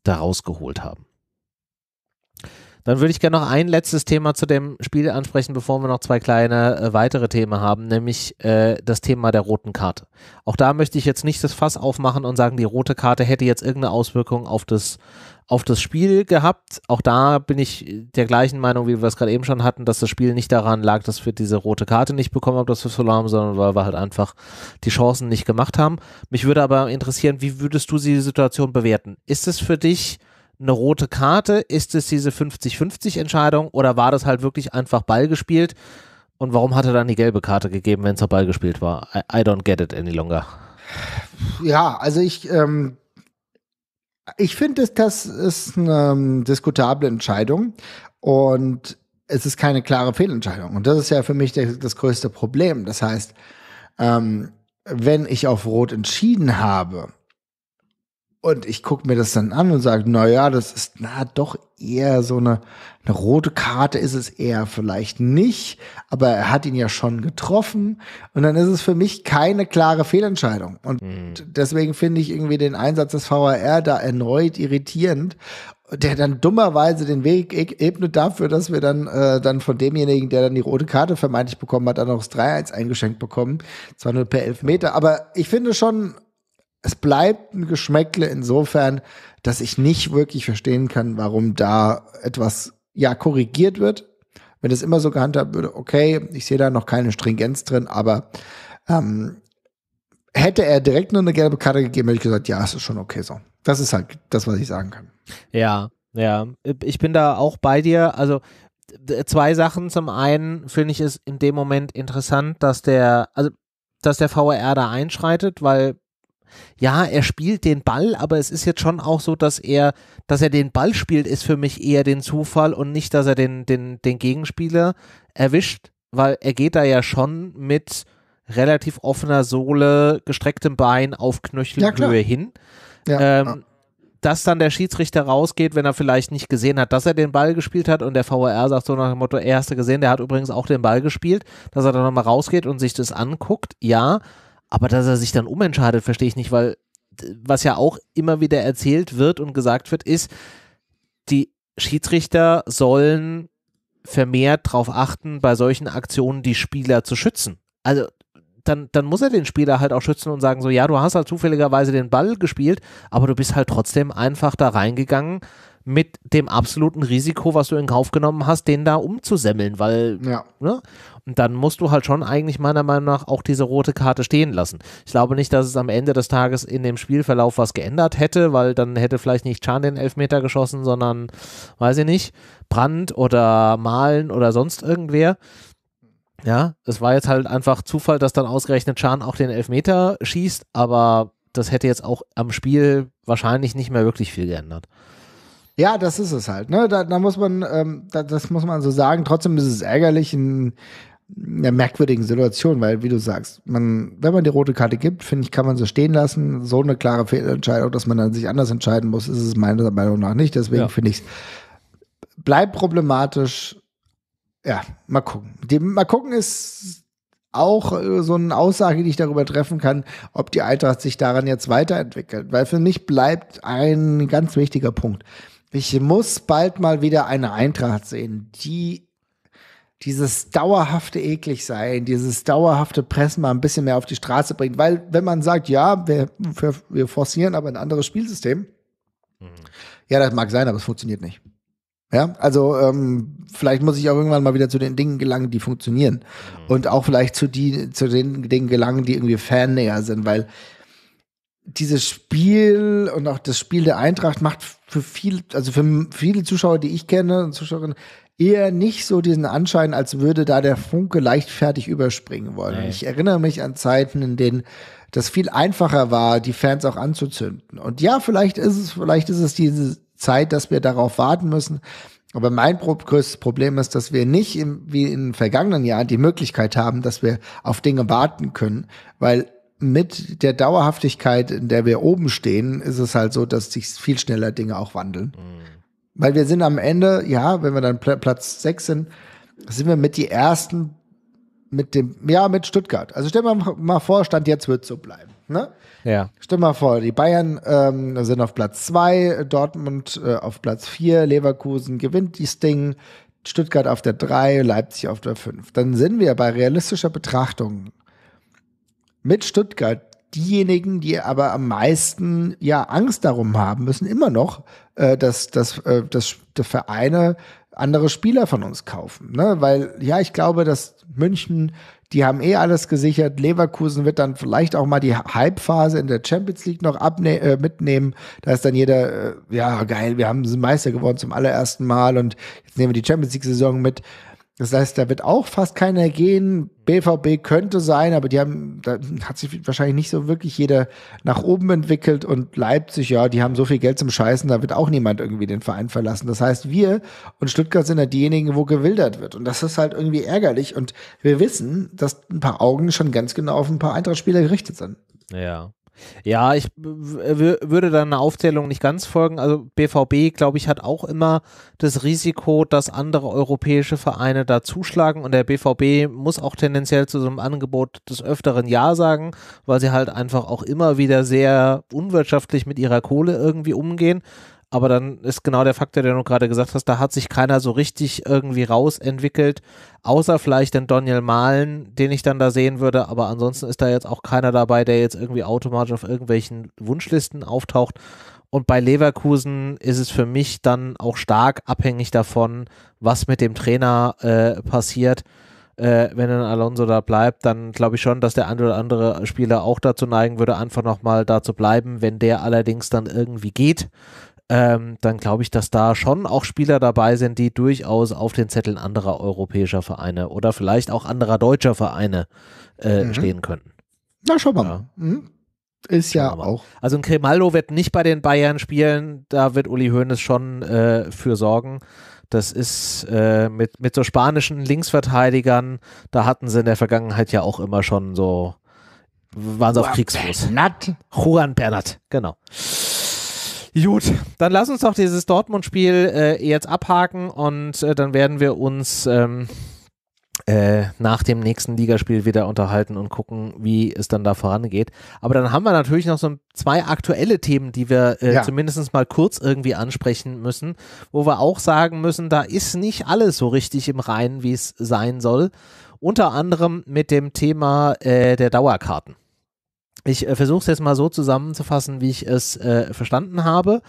da rausgeholt haben. Dann würde ich gerne noch ein letztes Thema zu dem Spiel ansprechen, bevor wir noch zwei kleine äh, weitere Themen haben, nämlich äh, das Thema der roten Karte. Auch da möchte ich jetzt nicht das Fass aufmachen und sagen, die rote Karte hätte jetzt irgendeine Auswirkung auf das, auf das Spiel gehabt. Auch da bin ich der gleichen Meinung, wie wir es gerade eben schon hatten, dass das Spiel nicht daran lag, dass wir diese rote Karte nicht bekommen haben, dass wir verloren haben, sondern weil wir halt einfach die Chancen nicht gemacht haben. Mich würde aber interessieren, wie würdest du die Situation bewerten? Ist es für dich eine rote Karte? Ist es diese 50-50-Entscheidung oder war das halt wirklich einfach Ball gespielt? Und warum hat er dann die gelbe Karte gegeben, wenn es auf Ball gespielt war? I, I, don't get it any longer. Ja, also ich, ähm, ich finde, das, das ist eine ähm, diskutable Entscheidung und es ist keine klare Fehlentscheidung. Und das ist ja für mich der, das größte Problem. Das heißt, ähm, wenn ich auf Rot entschieden habe, und ich gucke mir das dann an und sage, na ja, das ist na doch eher so eine, eine rote Karte ist es eher vielleicht nicht, aber er hat ihn ja schon getroffen und dann ist es für mich keine klare Fehlentscheidung. Und mhm. deswegen finde ich irgendwie den Einsatz des VAR da erneut irritierend, der dann dummerweise den Weg e-, ebnet dafür, dass wir dann, äh, dann von demjenigen, der dann die rote Karte vermeintlich bekommen hat, dann auch das 3-1 eingeschenkt bekommen. Zwar nur per Elfmeter, aber ich finde schon, es bleibt ein Geschmäckle insofern, dass ich nicht wirklich verstehen kann, warum da etwas ja korrigiert wird. Wenn das immer so gehandhabt würde, okay, ich sehe da noch keine Stringenz drin, aber ähm, hätte er direkt nur eine gelbe Karte gegeben, hätte ich gesagt, ja, es ist schon okay so. Das ist halt das, was ich sagen kann. Ja, ja, ich bin da auch bei dir. Also zwei Sachen. Zum einen finde ich es in dem Moment interessant, dass der, also dass der VAR da einschreitet, weil ja, er spielt den Ball, aber es ist jetzt schon auch so, dass er, dass er den Ball spielt, ist für mich eher den Zufall und nicht, dass er den, den, den Gegenspieler erwischt, weil er geht da ja schon mit relativ offener Sohle, gestrecktem Bein auf Knöchelhöhe ja, hin. Ja, ähm, ja. Dass dann der Schiedsrichter rausgeht, wenn er vielleicht nicht gesehen hat, dass er den Ball gespielt hat und der VAR sagt so nach dem Motto, er hast du gesehen, der hat übrigens auch den Ball gespielt, dass er dann nochmal rausgeht und sich das anguckt, ja, aber dass er sich dann umentscheidet, verstehe ich nicht, weil was ja auch immer wieder erzählt wird und gesagt wird, ist, die Schiedsrichter sollen vermehrt darauf achten, bei solchen Aktionen die Spieler zu schützen. Also dann, dann muss er den Spieler halt auch schützen und sagen, so ja, du hast halt zufälligerweise den Ball gespielt, aber du bist halt trotzdem einfach da reingegangen, mit dem absoluten Risiko, was du in Kauf genommen hast, den da umzusemmeln, weil ja. ne? und dann musst du halt schon eigentlich meiner Meinung nach auch diese rote Karte stehen lassen. Ich glaube nicht, dass es am Ende des Tages in dem Spielverlauf was geändert hätte, weil dann hätte vielleicht nicht Chan den Elfmeter geschossen, sondern weiß ich nicht, Brand oder Malen oder sonst irgendwer. Ja, es war jetzt halt einfach Zufall, dass dann ausgerechnet Chan auch den Elfmeter schießt, aber das hätte jetzt auch am Spiel wahrscheinlich nicht mehr wirklich viel geändert. Ja, das ist es halt. Ne? Da, da muss man, ähm, da, das muss man so sagen. Trotzdem ist es ärgerlich in einer merkwürdigen Situation, weil, wie du sagst, man, wenn man die rote Karte gibt, finde ich, kann man so stehen lassen. So eine klare Fehlentscheidung, dass man dann sich anders entscheiden muss, ist es meiner Meinung nach nicht. Deswegen ja. finde ich es bleibt problematisch. Ja, mal gucken. Die, mal gucken ist auch äh, so eine Aussage, die ich darüber treffen kann, ob die Eintracht sich daran jetzt weiterentwickelt. Weil für mich bleibt ein ganz wichtiger Punkt. Ich muss bald mal wieder eine Eintracht sehen, die dieses dauerhafte eklig sein, dieses dauerhafte Pressen mal ein bisschen mehr auf die Straße bringt. Weil wenn man sagt, ja, wir, wir, forcieren aber ein anderes Spielsystem, mhm. ja, das mag sein, aber es funktioniert nicht. Ja, also ähm, vielleicht muss ich auch irgendwann mal wieder zu den Dingen gelangen, die funktionieren. Mhm. Und auch vielleicht zu, die, zu den Dingen gelangen, die irgendwie fannäher sind, weil dieses Spiel und auch das Spiel der Eintracht macht für viel, also für viele Zuschauer, die ich kenne und Zuschauerinnen, eher nicht so diesen Anschein, als würde da der Funke leichtfertig überspringen wollen. Nee. Ich erinnere mich an Zeiten, in denen das viel einfacher war, die Fans auch anzuzünden. Und ja, vielleicht ist es, vielleicht ist es diese Zeit, dass wir darauf warten müssen. Aber mein größtes Problem ist, dass wir nicht im, wie in den vergangenen Jahren die Möglichkeit haben, dass wir auf Dinge warten können, weil mit der Dauerhaftigkeit, in der wir oben stehen, ist es halt so, dass sich viel schneller Dinge auch wandeln. Mhm. Weil wir sind am Ende, ja, wenn wir dann Platz 6 sind, sind wir mit die ersten mit dem, ja, mit Stuttgart. Also stell mal, mal vor, Stand jetzt wird so bleiben. Ne? Ja. Stell mal vor, die Bayern ähm, sind auf Platz 2, Dortmund äh, auf Platz 4, Leverkusen gewinnt dieses Ding, Stuttgart auf der 3, Leipzig auf der 5. Dann sind wir bei realistischer Betrachtung mit Stuttgart diejenigen, die aber am meisten ja Angst darum haben müssen, immer noch, äh, dass, dass, äh, dass, der Vereine andere Spieler von uns kaufen. Ne? Weil ja, ich glaube, dass München, die haben eh alles gesichert. Leverkusen wird dann vielleicht auch mal die Halbphase in der Champions League noch abne äh, mitnehmen. Da ist dann jeder, äh, ja geil, wir haben Meister geworden zum allerersten Mal und jetzt nehmen wir die Champions League-Saison mit. Das heißt, da wird auch fast keiner gehen. BVB könnte sein, aber die haben, da hat sich wahrscheinlich nicht so wirklich jeder nach oben entwickelt und Leipzig, ja, die haben so viel Geld zum Scheißen, da wird auch niemand irgendwie den Verein verlassen. Das heißt, wir und Stuttgart sind ja diejenigen, wo gewildert wird. Und das ist halt irgendwie ärgerlich. Und wir wissen, dass ein paar Augen schon ganz genau auf ein paar eintracht gerichtet sind. Ja. Ja, ich würde dann eine Aufzählung nicht ganz folgen. Also BVB, glaube ich, hat auch immer das Risiko, dass andere europäische Vereine da zuschlagen und der BVB muss auch tendenziell zu so einem Angebot des Öfteren Ja sagen, weil sie halt einfach auch immer wieder sehr unwirtschaftlich mit ihrer Kohle irgendwie umgehen aber dann ist genau der Faktor, den du gerade gesagt hast, da hat sich keiner so richtig irgendwie rausentwickelt, außer vielleicht den Daniel Mahlen, den ich dann da sehen würde, aber ansonsten ist da jetzt auch keiner dabei, der jetzt irgendwie automatisch auf irgendwelchen Wunschlisten auftaucht. Und bei Leverkusen ist es für mich dann auch stark abhängig davon, was mit dem Trainer äh, passiert. Äh, wenn dann Alonso da bleibt, dann glaube ich schon, dass der ein oder andere Spieler auch dazu neigen würde, einfach nochmal da zu bleiben. Wenn der allerdings dann irgendwie geht, ähm, dann glaube ich, dass da schon auch Spieler dabei sind, die durchaus auf den Zetteln anderer europäischer Vereine oder vielleicht auch anderer deutscher Vereine äh, mhm. stehen könnten. Na, schau mal. Ja. Mhm. Ist ja auch. Also ein Cremaldo wird nicht bei den Bayern spielen, da wird Uli Hoeneß schon äh, für sorgen. Das ist äh, mit, mit so spanischen Linksverteidigern, da hatten sie in der Vergangenheit ja auch immer schon so, waren sie auf Kriegsfuß. Bernat. Juan Bernat, genau. Gut, dann lass uns doch dieses Dortmund-Spiel äh, jetzt abhaken und äh, dann werden wir uns ähm, äh, nach dem nächsten Ligaspiel wieder unterhalten und gucken, wie es dann da vorangeht. Aber dann haben wir natürlich noch so zwei aktuelle Themen, die wir äh, ja. zumindest mal kurz irgendwie ansprechen müssen, wo wir auch sagen müssen, da ist nicht alles so richtig im Reinen, wie es sein soll. Unter anderem mit dem Thema äh, der Dauerkarten. Ich äh, versuche es jetzt mal so zusammenzufassen, wie ich es äh, verstanden habe.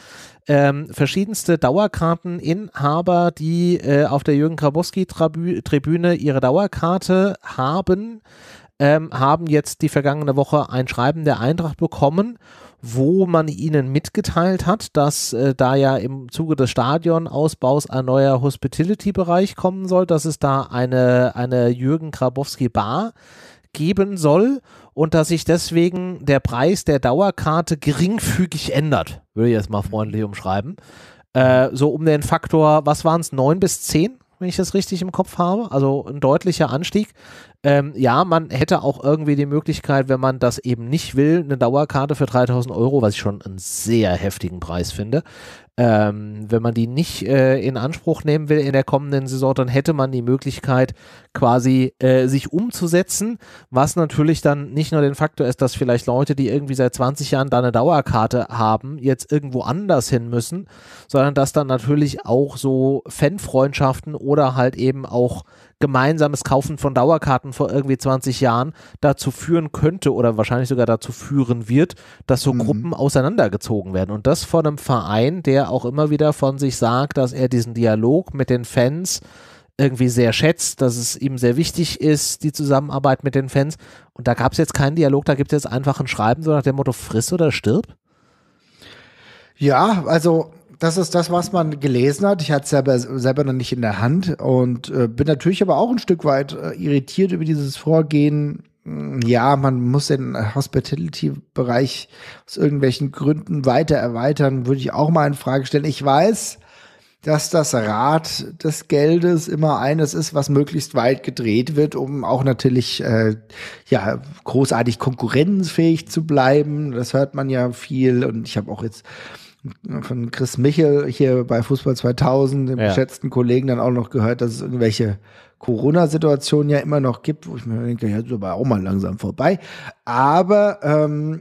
Ähm, verschiedenste Dauerkarteninhaber, die äh, auf der Jürgen Krabowski-Tribüne ihre Dauerkarte haben, ähm, haben jetzt die vergangene Woche ein Schreiben der Eintracht bekommen, wo man ihnen mitgeteilt hat, dass äh, da ja im Zuge des Stadionausbaus ein neuer Hospitality-Bereich kommen soll, dass es da eine, eine Jürgen Krabowski-Bar geben soll und dass sich deswegen der Preis der Dauerkarte geringfügig ändert, würde ich jetzt mal freundlich umschreiben. Äh, so um den Faktor, was waren es, 9 bis 10, wenn ich das richtig im Kopf habe? Also ein deutlicher Anstieg. Ähm, ja, man hätte auch irgendwie die Möglichkeit, wenn man das eben nicht will, eine Dauerkarte für 3000 Euro, was ich schon einen sehr heftigen Preis finde, ähm, wenn man die nicht äh, in Anspruch nehmen will in der kommenden Saison, dann hätte man die Möglichkeit, quasi äh, sich umzusetzen, was natürlich dann nicht nur den Faktor ist, dass vielleicht Leute, die irgendwie seit 20 Jahren da eine Dauerkarte haben, jetzt irgendwo anders hin müssen, sondern dass dann natürlich auch so Fanfreundschaften oder halt eben auch gemeinsames Kaufen von Dauerkarten vor irgendwie 20 Jahren dazu führen könnte oder wahrscheinlich sogar dazu führen wird, dass so mhm. Gruppen auseinandergezogen werden. Und das von einem Verein, der auch immer wieder von sich sagt, dass er diesen Dialog mit den Fans irgendwie sehr schätzt, dass es ihm sehr wichtig ist, die Zusammenarbeit mit den Fans. Und da gab es jetzt keinen Dialog, da gibt es jetzt einfach ein Schreiben, so nach dem Motto, friss oder stirb? Ja, also das ist das, was man gelesen hat. Ich hatte es selber, selber noch nicht in der Hand und äh, bin natürlich aber auch ein Stück weit äh, irritiert über dieses Vorgehen ja, man muss den Hospitality-Bereich aus irgendwelchen Gründen weiter erweitern, würde ich auch mal in Frage stellen. Ich weiß, dass das Rad des Geldes immer eines ist, was möglichst weit gedreht wird, um auch natürlich äh, ja großartig konkurrenzfähig zu bleiben. Das hört man ja viel und ich habe auch jetzt von Chris Michel hier bei Fußball 2000, dem ja. geschätzten Kollegen, dann auch noch gehört, dass es irgendwelche Corona-Situation ja immer noch gibt, wo ich mir denke, ja, ist aber auch mal langsam vorbei. Aber ähm,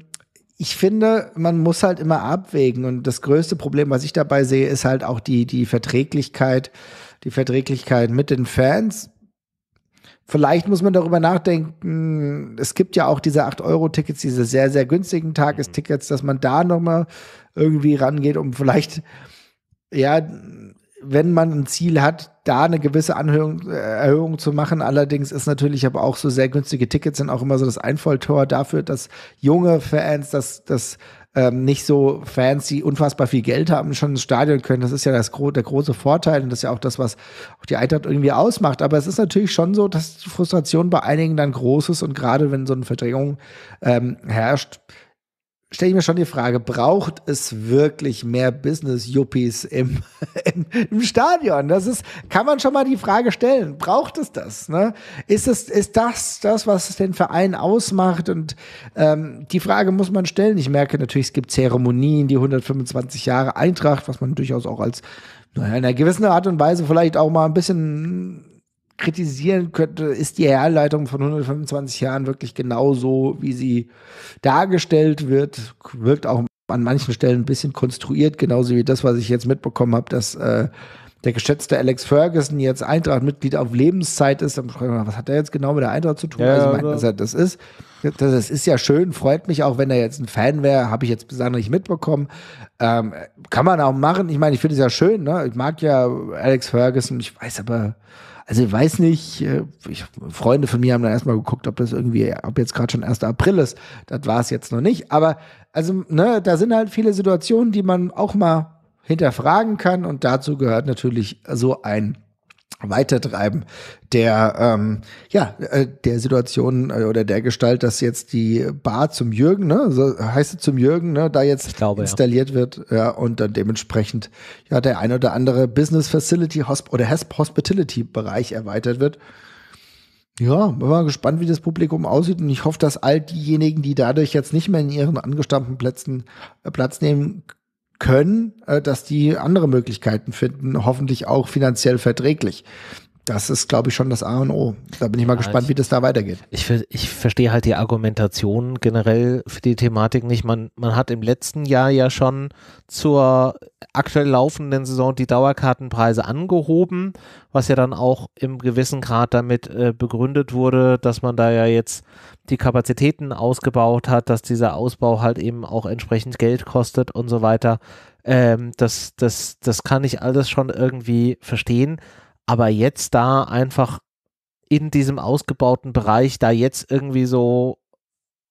ich finde, man muss halt immer abwägen. Und das größte Problem, was ich dabei sehe, ist halt auch die, die Verträglichkeit, die Verträglichkeit mit den Fans. Vielleicht muss man darüber nachdenken, es gibt ja auch diese 8-Euro-Tickets, diese sehr, sehr günstigen Tagestickets, dass man da nochmal irgendwie rangeht, um vielleicht, ja, wenn man ein Ziel hat, da eine gewisse Anhörung, äh, Erhöhung zu machen. Allerdings ist natürlich aber auch so sehr günstige Tickets sind auch immer so das Einfalltor dafür, dass junge Fans dass, dass ähm, nicht so Fans, die unfassbar viel Geld haben, schon ins Stadion können. Das ist ja das gro der große Vorteil und das ist ja auch das, was auch die Eintracht irgendwie ausmacht. Aber es ist natürlich schon so, dass die Frustration bei einigen dann groß ist und gerade wenn so eine Verdrängung ähm, herrscht, stelle ich mir schon die Frage, braucht es wirklich mehr Business-Yuppies im, im, im, Stadion? Das ist, kann man schon mal die Frage stellen. Braucht es das? Ne? Ist es, ist das das, was den Verein ausmacht? Und ähm, die Frage muss man stellen. Ich merke natürlich, es gibt Zeremonien, die 125 Jahre Eintracht, was man durchaus auch als naja, in einer gewissen Art und Weise vielleicht auch mal ein bisschen kritisieren könnte, ist die Herleitung von 125 Jahren wirklich genauso, wie sie dargestellt wird, wirkt auch an manchen Stellen ein bisschen konstruiert, genauso wie das, was ich jetzt mitbekommen habe, dass äh, der geschätzte Alex Ferguson jetzt Eintracht-Mitglied auf Lebenszeit ist, dann frage ich mich, was hat er jetzt genau mit der Eintracht zu tun? Ja, also, ich dass er das ist. Das, ist ja schön, freut mich auch, wenn er jetzt ein Fan wäre, habe ich jetzt bisher nicht mitbekommen. Ähm, kann man auch machen. Ich meine, ich finde es ja schön, ne? Ich mag ja Alex Ferguson, ich weiß aber, also ich weiß nicht, äh, ich, Freunde von mir haben dann erstmal geguckt, ob das irgendwie, ob jetzt gerade schon 1. April ist. Das war es jetzt noch nicht. Aber also, ne, da sind halt viele Situationen, die man auch mal hinterfragen kann. Und dazu gehört natürlich so ein weitertreiben der ähm, ja äh, der Situation äh, oder der Gestalt, dass jetzt die Bar zum Jürgen, ne, so heißt es zum Jürgen, ne, da jetzt glaube, installiert ja. wird, ja und dann dementsprechend ja der ein oder andere Business Facility Hosp oder Hospitality Bereich erweitert wird. Ja, bin mal gespannt, wie das Publikum aussieht und ich hoffe, dass all diejenigen, die dadurch jetzt nicht mehr in ihren angestammten Plätzen äh, Platz nehmen können, äh, dass die andere Möglichkeiten finden, hoffentlich auch finanziell verträglich das ist, glaube ich, schon das A und O. Da bin ich mal gespannt, ich, wie das da weitergeht. Ich, ich verstehe halt die Argumentation generell für die Thematik nicht. Man, man hat im letzten Jahr ja schon zur aktuell laufenden Saison die Dauerkartenpreise angehoben, was ja dann auch im gewissen Grad damit äh, begründet wurde, dass man da ja jetzt die Kapazitäten ausgebaut hat, dass dieser Ausbau halt eben auch entsprechend Geld kostet und so weiter. Ähm, das, das, das kann ich alles schon irgendwie verstehen. Aber jetzt da einfach in diesem ausgebauten Bereich, da jetzt irgendwie so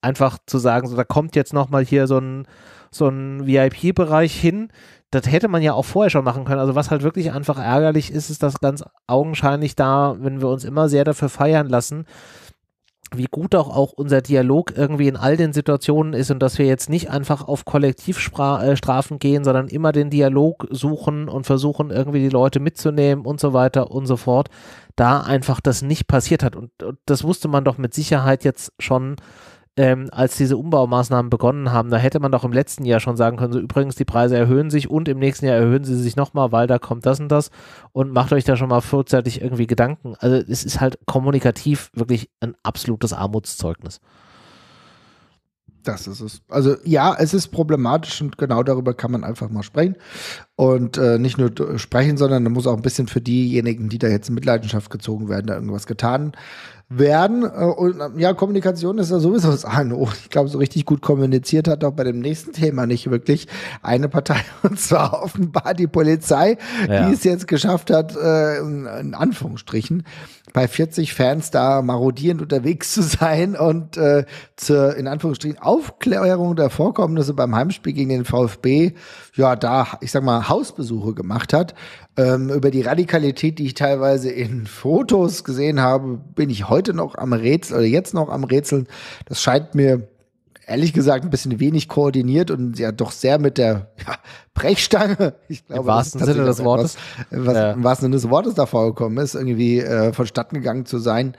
einfach zu sagen, so da kommt jetzt nochmal hier so ein, so ein VIP-Bereich hin, das hätte man ja auch vorher schon machen können. Also was halt wirklich einfach ärgerlich ist, ist, dass ganz augenscheinlich da, wenn wir uns immer sehr dafür feiern lassen, wie gut auch, auch unser Dialog irgendwie in all den Situationen ist und dass wir jetzt nicht einfach auf Kollektivstrafen äh, gehen, sondern immer den Dialog suchen und versuchen irgendwie die Leute mitzunehmen und so weiter und so fort, da einfach das nicht passiert hat. Und, und das wusste man doch mit Sicherheit jetzt schon ähm, als diese Umbaumaßnahmen begonnen haben, da hätte man doch im letzten Jahr schon sagen können, so übrigens, die Preise erhöhen sich und im nächsten Jahr erhöhen sie sich nochmal, weil da kommt das und das und macht euch da schon mal vorzeitig irgendwie Gedanken. Also es ist halt kommunikativ wirklich ein absolutes Armutszeugnis. Das ist es. Also ja, es ist problematisch und genau darüber kann man einfach mal sprechen. Und äh, nicht nur äh, sprechen, sondern da muss auch ein bisschen für diejenigen, die da jetzt in Mitleidenschaft gezogen werden, da irgendwas getan werden. Äh, und ja, Kommunikation ist ja sowieso das A und O. Ich glaube, so richtig gut kommuniziert hat auch bei dem nächsten Thema nicht wirklich eine Partei, und zwar offenbar die Polizei, ja. die es jetzt geschafft hat, äh, in Anführungsstrichen, bei 40 Fans da marodierend unterwegs zu sein und äh, zur, in Anführungsstrichen, Aufklärung der Vorkommnisse beim Heimspiel gegen den VfB, ja, da, ich sag mal, Hausbesuche gemacht hat. Ähm, über die Radikalität, die ich teilweise in Fotos gesehen habe, bin ich heute noch am Rätsel oder jetzt noch am Rätseln. Das scheint mir ehrlich gesagt ein bisschen wenig koordiniert und ja doch sehr mit der ja, Brechstange, ich glaube, im wahrsten Sinne des Wortes, etwas, was ja. im wahrsten Sinne des Wortes davor gekommen ist, irgendwie äh, vonstatten gegangen zu sein.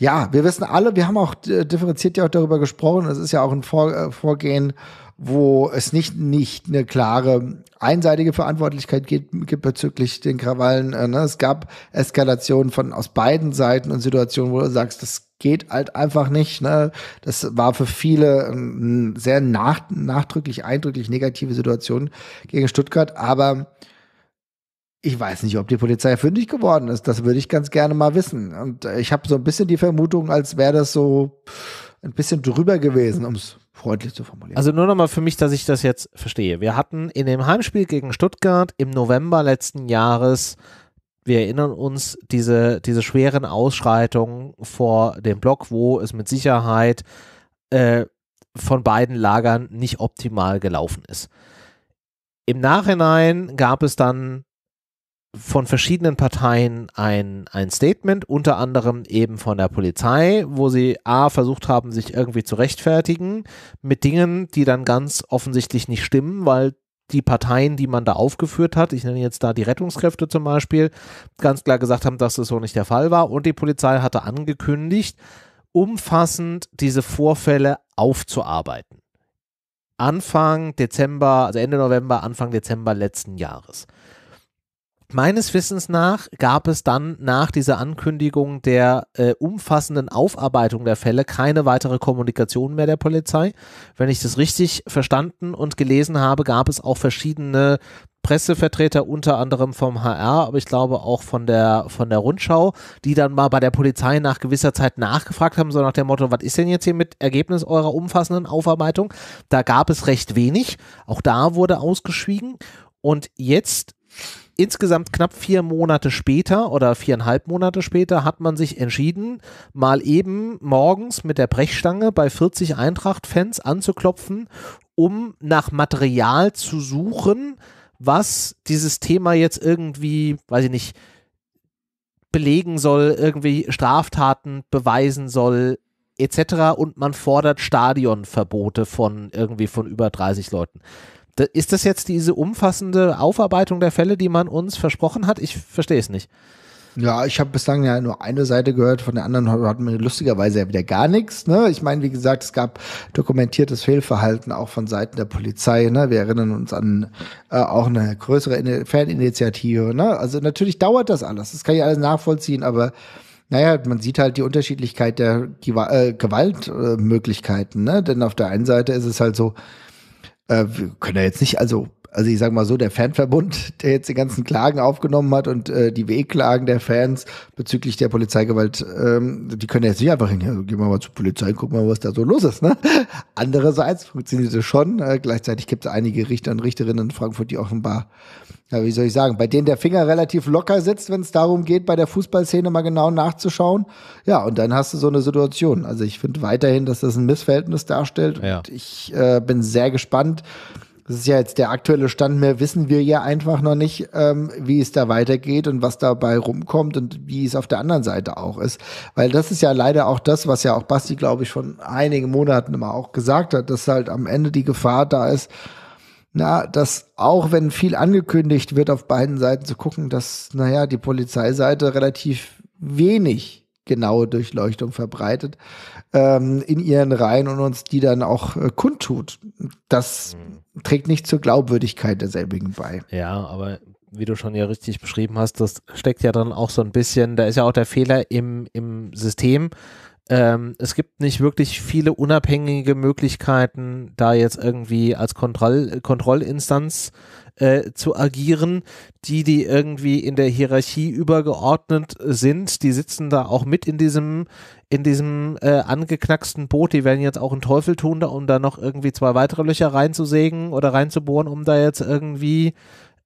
Ja, wir wissen alle, wir haben auch äh, differenziert ja auch darüber gesprochen, es ist ja auch ein Vor äh, Vorgehen wo es nicht, nicht eine klare einseitige Verantwortlichkeit gibt, gibt bezüglich den Krawallen. Äh, ne? Es gab Eskalationen von aus beiden Seiten und Situationen, wo du sagst, das geht halt einfach nicht. Ne? Das war für viele eine ähm, sehr nach, nachdrücklich, eindrücklich negative Situation gegen Stuttgart, aber ich weiß nicht, ob die Polizei fündig geworden ist. Das würde ich ganz gerne mal wissen. Und äh, ich habe so ein bisschen die Vermutung, als wäre das so ein bisschen drüber gewesen, um es freundlich zu formulieren. Also nur nochmal für mich, dass ich das jetzt verstehe. Wir hatten in dem Heimspiel gegen Stuttgart im November letzten Jahres, wir erinnern uns, diese, diese schweren Ausschreitungen vor dem Block, wo es mit Sicherheit äh, von beiden Lagern nicht optimal gelaufen ist. Im Nachhinein gab es dann von verschiedenen Parteien ein, ein Statement, unter anderem eben von der Polizei, wo sie A versucht haben, sich irgendwie zu rechtfertigen mit Dingen, die dann ganz offensichtlich nicht stimmen, weil die Parteien, die man da aufgeführt hat, ich nenne jetzt da die Rettungskräfte zum Beispiel, ganz klar gesagt haben, dass das so nicht der Fall war. Und die Polizei hatte angekündigt, umfassend diese Vorfälle aufzuarbeiten. Anfang Dezember, also Ende November, Anfang Dezember letzten Jahres. Meines Wissens nach gab es dann nach dieser Ankündigung der äh, umfassenden Aufarbeitung der Fälle keine weitere Kommunikation mehr der Polizei. Wenn ich das richtig verstanden und gelesen habe, gab es auch verschiedene Pressevertreter, unter anderem vom HR, aber ich glaube auch von der, von der Rundschau, die dann mal bei der Polizei nach gewisser Zeit nachgefragt haben, so nach dem Motto, was ist denn jetzt hier mit Ergebnis eurer umfassenden Aufarbeitung? Da gab es recht wenig. Auch da wurde ausgeschwiegen. Und jetzt insgesamt knapp vier Monate später oder viereinhalb Monate später hat man sich entschieden, mal eben morgens mit der Brechstange bei 40 Eintracht-Fans anzuklopfen, um nach Material zu suchen, was dieses Thema jetzt irgendwie, weiß ich nicht, belegen soll, irgendwie Straftaten beweisen soll, etc. Und man fordert Stadionverbote von irgendwie von über 30 Leuten ist das jetzt diese umfassende Aufarbeitung der Fälle, die man uns versprochen hat? Ich verstehe es nicht. Ja, ich habe bislang ja nur eine Seite gehört, von der anderen hat man lustigerweise ja wieder gar nichts. Ne? Ich meine, wie gesagt, es gab dokumentiertes Fehlverhalten auch von Seiten der Polizei. Ne? Wir erinnern uns an äh, auch eine größere Faninitiative. Ne? Also natürlich dauert das alles, das kann ich alles nachvollziehen, aber naja, man sieht halt die Unterschiedlichkeit der Gewa äh, Gewaltmöglichkeiten. ne? Denn auf der einen Seite ist es halt so, äh, wir können ja jetzt nicht, also also ich sage mal so, der Fanverbund, der jetzt die ganzen Klagen aufgenommen hat und äh, die Wehklagen der Fans bezüglich der Polizeigewalt, ähm, die können jetzt nicht einfach hin, ja, gehen wir mal zur Polizei und gucken mal, was da so los ist. Ne? Andererseits funktioniert es schon. Äh, gleichzeitig gibt es einige Richter und Richterinnen in Frankfurt, die offenbar, ja, wie soll ich sagen, bei denen der Finger relativ locker sitzt, wenn es darum geht, bei der Fußballszene mal genau nachzuschauen. Ja, und dann hast du so eine Situation. Also ich finde weiterhin, dass das ein Missverhältnis darstellt. Ja. ich äh, bin sehr gespannt das ist ja jetzt der aktuelle Stand, mehr wissen wir ja einfach noch nicht, ähm, wie es da weitergeht und was dabei rumkommt und wie es auf der anderen Seite auch ist. Weil das ist ja leider auch das, was ja auch Basti, glaube ich, schon einigen Monaten immer auch gesagt hat, dass halt am Ende die Gefahr da ist, na, dass auch wenn viel angekündigt wird auf beiden Seiten zu gucken, dass, naja, die Polizeiseite relativ wenig genaue Durchleuchtung verbreitet ähm, in ihren Reihen und uns die dann auch äh, kundtut. Das mhm. trägt nicht zur Glaubwürdigkeit derselbigen bei. Ja, aber wie du schon ja richtig beschrieben hast, das steckt ja dann auch so ein bisschen, da ist ja auch der Fehler im, im System. Ähm, es gibt nicht wirklich viele unabhängige Möglichkeiten, da jetzt irgendwie als Kontroll Kontrollinstanz äh, zu agieren. Die, die irgendwie in der Hierarchie übergeordnet sind, die sitzen da auch mit in diesem in diesem äh, angeknacksten Boot, die werden jetzt auch einen Teufel tun, da, um da noch irgendwie zwei weitere Löcher reinzusägen oder reinzubohren, um da jetzt irgendwie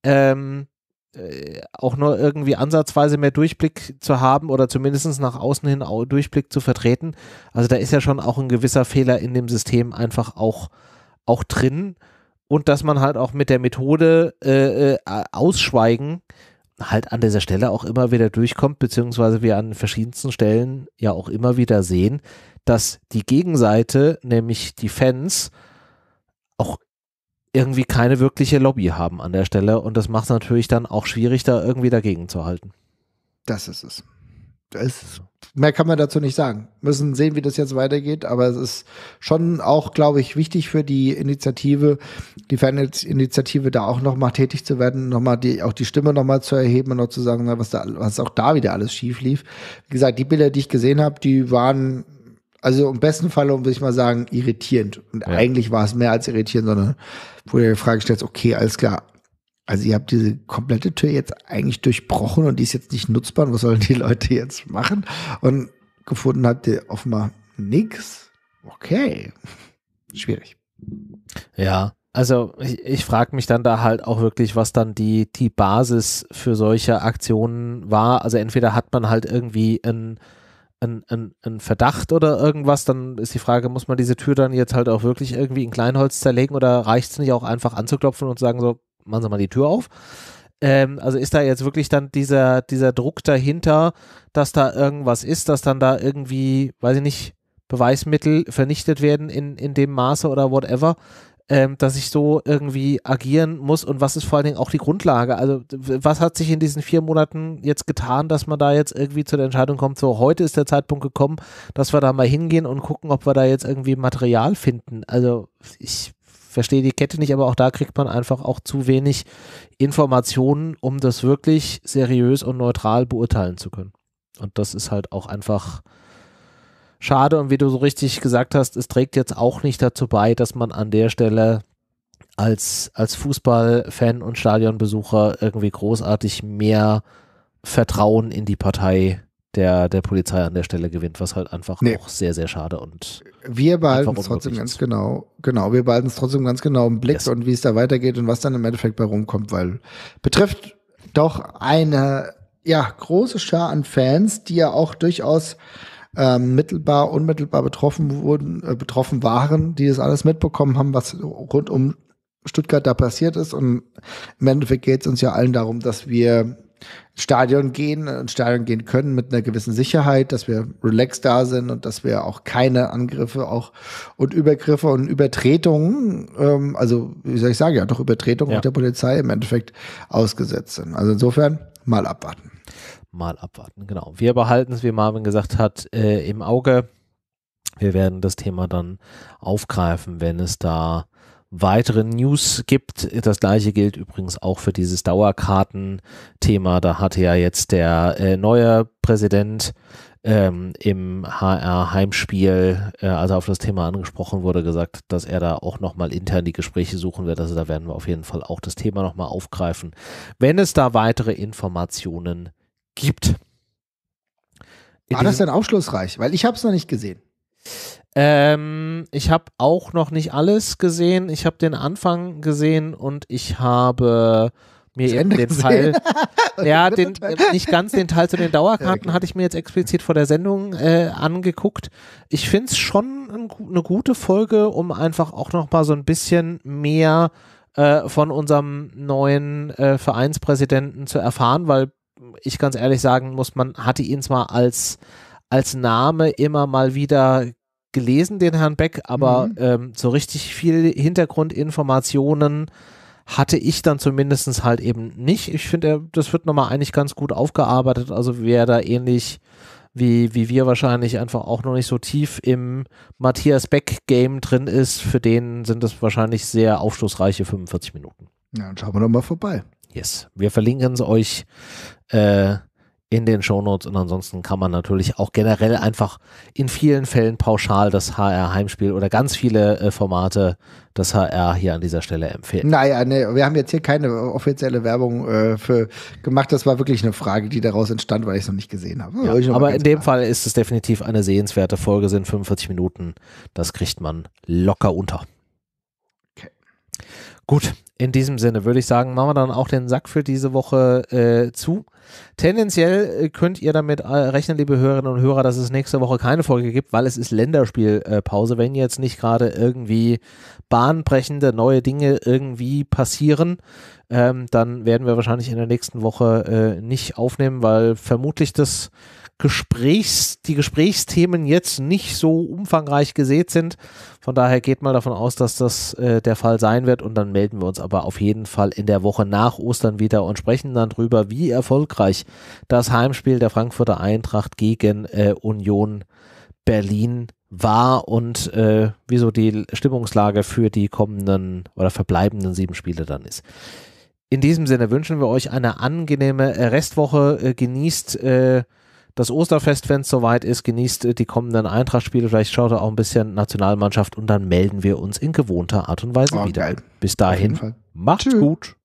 ähm, äh, auch nur irgendwie ansatzweise mehr Durchblick zu haben oder zumindest nach außen hin Durchblick zu vertreten. Also da ist ja schon auch ein gewisser Fehler in dem System einfach auch, auch drin und dass man halt auch mit der Methode äh, äh, Ausschweigen halt an dieser Stelle auch immer wieder durchkommt, beziehungsweise wir an verschiedensten Stellen ja auch immer wieder sehen, dass die Gegenseite, nämlich die Fans, auch irgendwie keine wirkliche Lobby haben an der Stelle und das macht es natürlich dann auch schwierig, da irgendwie dagegen zu halten. Das ist es es, mehr kann man dazu nicht sagen. Müssen sehen, wie das jetzt weitergeht, aber es ist schon auch, glaube ich, wichtig für die Initiative, die Fan-Initiative da auch nochmal tätig zu werden, nochmal die, auch die Stimme nochmal zu erheben und noch zu sagen, was da, was auch da wieder alles schief lief. Wie gesagt, die Bilder, die ich gesehen habe, die waren also im besten Fall, würde ich mal sagen, irritierend. Und ja. eigentlich war es mehr als irritierend, sondern wo du die Frage stellst, okay, alles klar, also ihr habt diese komplette Tür jetzt eigentlich durchbrochen und die ist jetzt nicht nutzbar. Und was sollen die Leute jetzt machen? Und gefunden habt ihr offenbar nichts. Okay. Schwierig. Ja, also ich, ich frage mich dann da halt auch wirklich, was dann die, die Basis für solche Aktionen war. Also entweder hat man halt irgendwie ein ein, ein, ein Verdacht oder irgendwas, dann ist die Frage, muss man diese Tür dann jetzt halt auch wirklich irgendwie in Kleinholz zerlegen oder reicht es nicht auch einfach anzuklopfen und sagen so, machen Sie mal die Tür auf. Ähm, also ist da jetzt wirklich dann dieser, dieser Druck dahinter, dass da irgendwas ist, dass dann da irgendwie, weiß ich nicht, Beweismittel vernichtet werden in, in dem Maße oder whatever, ähm, dass ich so irgendwie agieren muss und was ist vor allen Dingen auch die Grundlage? Also was hat sich in diesen vier Monaten jetzt getan, dass man da jetzt irgendwie zu der Entscheidung kommt, so heute ist der Zeitpunkt gekommen, dass wir da mal hingehen und gucken, ob wir da jetzt irgendwie Material finden. Also ich verstehe die Kette nicht, aber auch da kriegt man einfach auch zu wenig Informationen, um das wirklich seriös und neutral beurteilen zu können. Und das ist halt auch einfach schade. Und wie du so richtig gesagt hast, es trägt jetzt auch nicht dazu bei, dass man an der Stelle als, als Fußballfan und Stadionbesucher irgendwie großartig mehr Vertrauen in die Partei der, der Polizei an der Stelle gewinnt, was halt einfach nee. auch sehr, sehr schade und. Wir behalten es trotzdem ganz ist. genau, genau, wir behalten es trotzdem ganz genau im Blick yes. und wie es da weitergeht und was dann im Endeffekt bei rumkommt, weil betrifft doch eine, ja, große Schar an Fans, die ja auch durchaus ähm, mittelbar, unmittelbar betroffen wurden, äh, betroffen waren, die das alles mitbekommen haben, was rund um Stuttgart da passiert ist. Und im Endeffekt geht es uns ja allen darum, dass wir ins Stadion gehen, äh, ins Stadion gehen können mit einer gewissen Sicherheit, dass wir relaxed da sind und dass wir auch keine Angriffe auch und Übergriffe und Übertretungen, ähm, also wie soll ich sagen, ja doch Übertretungen ja. der Polizei im Endeffekt ausgesetzt sind. Also insofern mal abwarten. Mal abwarten, genau. Wir behalten es, wie Marvin gesagt hat, äh, im Auge. Wir werden das Thema dann aufgreifen, wenn es da weitere News gibt. Das gleiche gilt übrigens auch für dieses Dauerkarten-Thema. Da hatte ja jetzt der äh, neue Präsident ähm, im HR-Heimspiel, äh, als er auf das Thema angesprochen wurde, gesagt, dass er da auch nochmal intern die Gespräche suchen wird. Also da werden wir auf jeden Fall auch das Thema nochmal aufgreifen, wenn es da weitere Informationen gibt. In War das denn aufschlussreich? Weil ich habe es noch nicht gesehen. Ähm, ich habe auch noch nicht alles gesehen. Ich habe den Anfang gesehen und ich habe mir eben den gesehen. Teil, ja, den, äh, nicht ganz den Teil zu den Dauerkarten ja, okay. hatte ich mir jetzt explizit vor der Sendung äh, angeguckt. Ich finde es schon ein, eine gute Folge, um einfach auch nochmal so ein bisschen mehr äh, von unserem neuen äh, Vereinspräsidenten zu erfahren, weil ich ganz ehrlich sagen muss, man hatte ihn zwar als als Name immer mal wieder gelesen, den Herrn Beck, aber mhm. ähm, so richtig viel Hintergrundinformationen hatte ich dann zumindest halt eben nicht. Ich finde, das wird nochmal eigentlich ganz gut aufgearbeitet. Also wer da ähnlich wie, wie wir wahrscheinlich einfach auch noch nicht so tief im Matthias Beck-Game drin ist, für den sind das wahrscheinlich sehr aufschlussreiche 45 Minuten. Ja, dann schauen wir doch mal vorbei. Yes. Wir verlinken es euch äh, in den Shownotes und ansonsten kann man natürlich auch generell einfach in vielen Fällen pauschal das HR Heimspiel oder ganz viele äh, Formate das HR hier an dieser Stelle empfehlen. Naja, nee, wir haben jetzt hier keine offizielle Werbung äh, für gemacht. Das war wirklich eine Frage, die daraus entstand, weil ich es noch nicht gesehen habe. Ja, aber in dem Fall ist es definitiv eine sehenswerte Folge, sind 45 Minuten. Das kriegt man locker unter. Gut, in diesem Sinne würde ich sagen, machen wir dann auch den Sack für diese Woche äh, zu. Tendenziell äh, könnt ihr damit äh, rechnen, liebe Hörerinnen und Hörer, dass es nächste Woche keine Folge gibt, weil es ist Länderspielpause. Wenn jetzt nicht gerade irgendwie bahnbrechende neue Dinge irgendwie passieren, ähm, dann werden wir wahrscheinlich in der nächsten Woche äh, nicht aufnehmen, weil vermutlich das Gesprächs, die Gesprächsthemen jetzt nicht so umfangreich gesät sind. Von daher geht mal davon aus, dass das äh, der Fall sein wird und dann melden wir uns aber auf jeden Fall in der Woche nach Ostern wieder und sprechen dann drüber, wie erfolgreich das Heimspiel der Frankfurter Eintracht gegen äh, Union Berlin war und äh, wieso die Stimmungslage für die kommenden oder verbleibenden sieben Spiele dann ist. In diesem Sinne wünschen wir euch eine angenehme Restwoche. Äh, genießt äh, das Osterfest, wenn es soweit ist, genießt äh, die kommenden Eintracht-Spiele. Vielleicht schaut er auch ein bisschen Nationalmannschaft und dann melden wir uns in gewohnter Art und Weise oh, wieder. Geil. Bis dahin, macht's Tschüss. gut.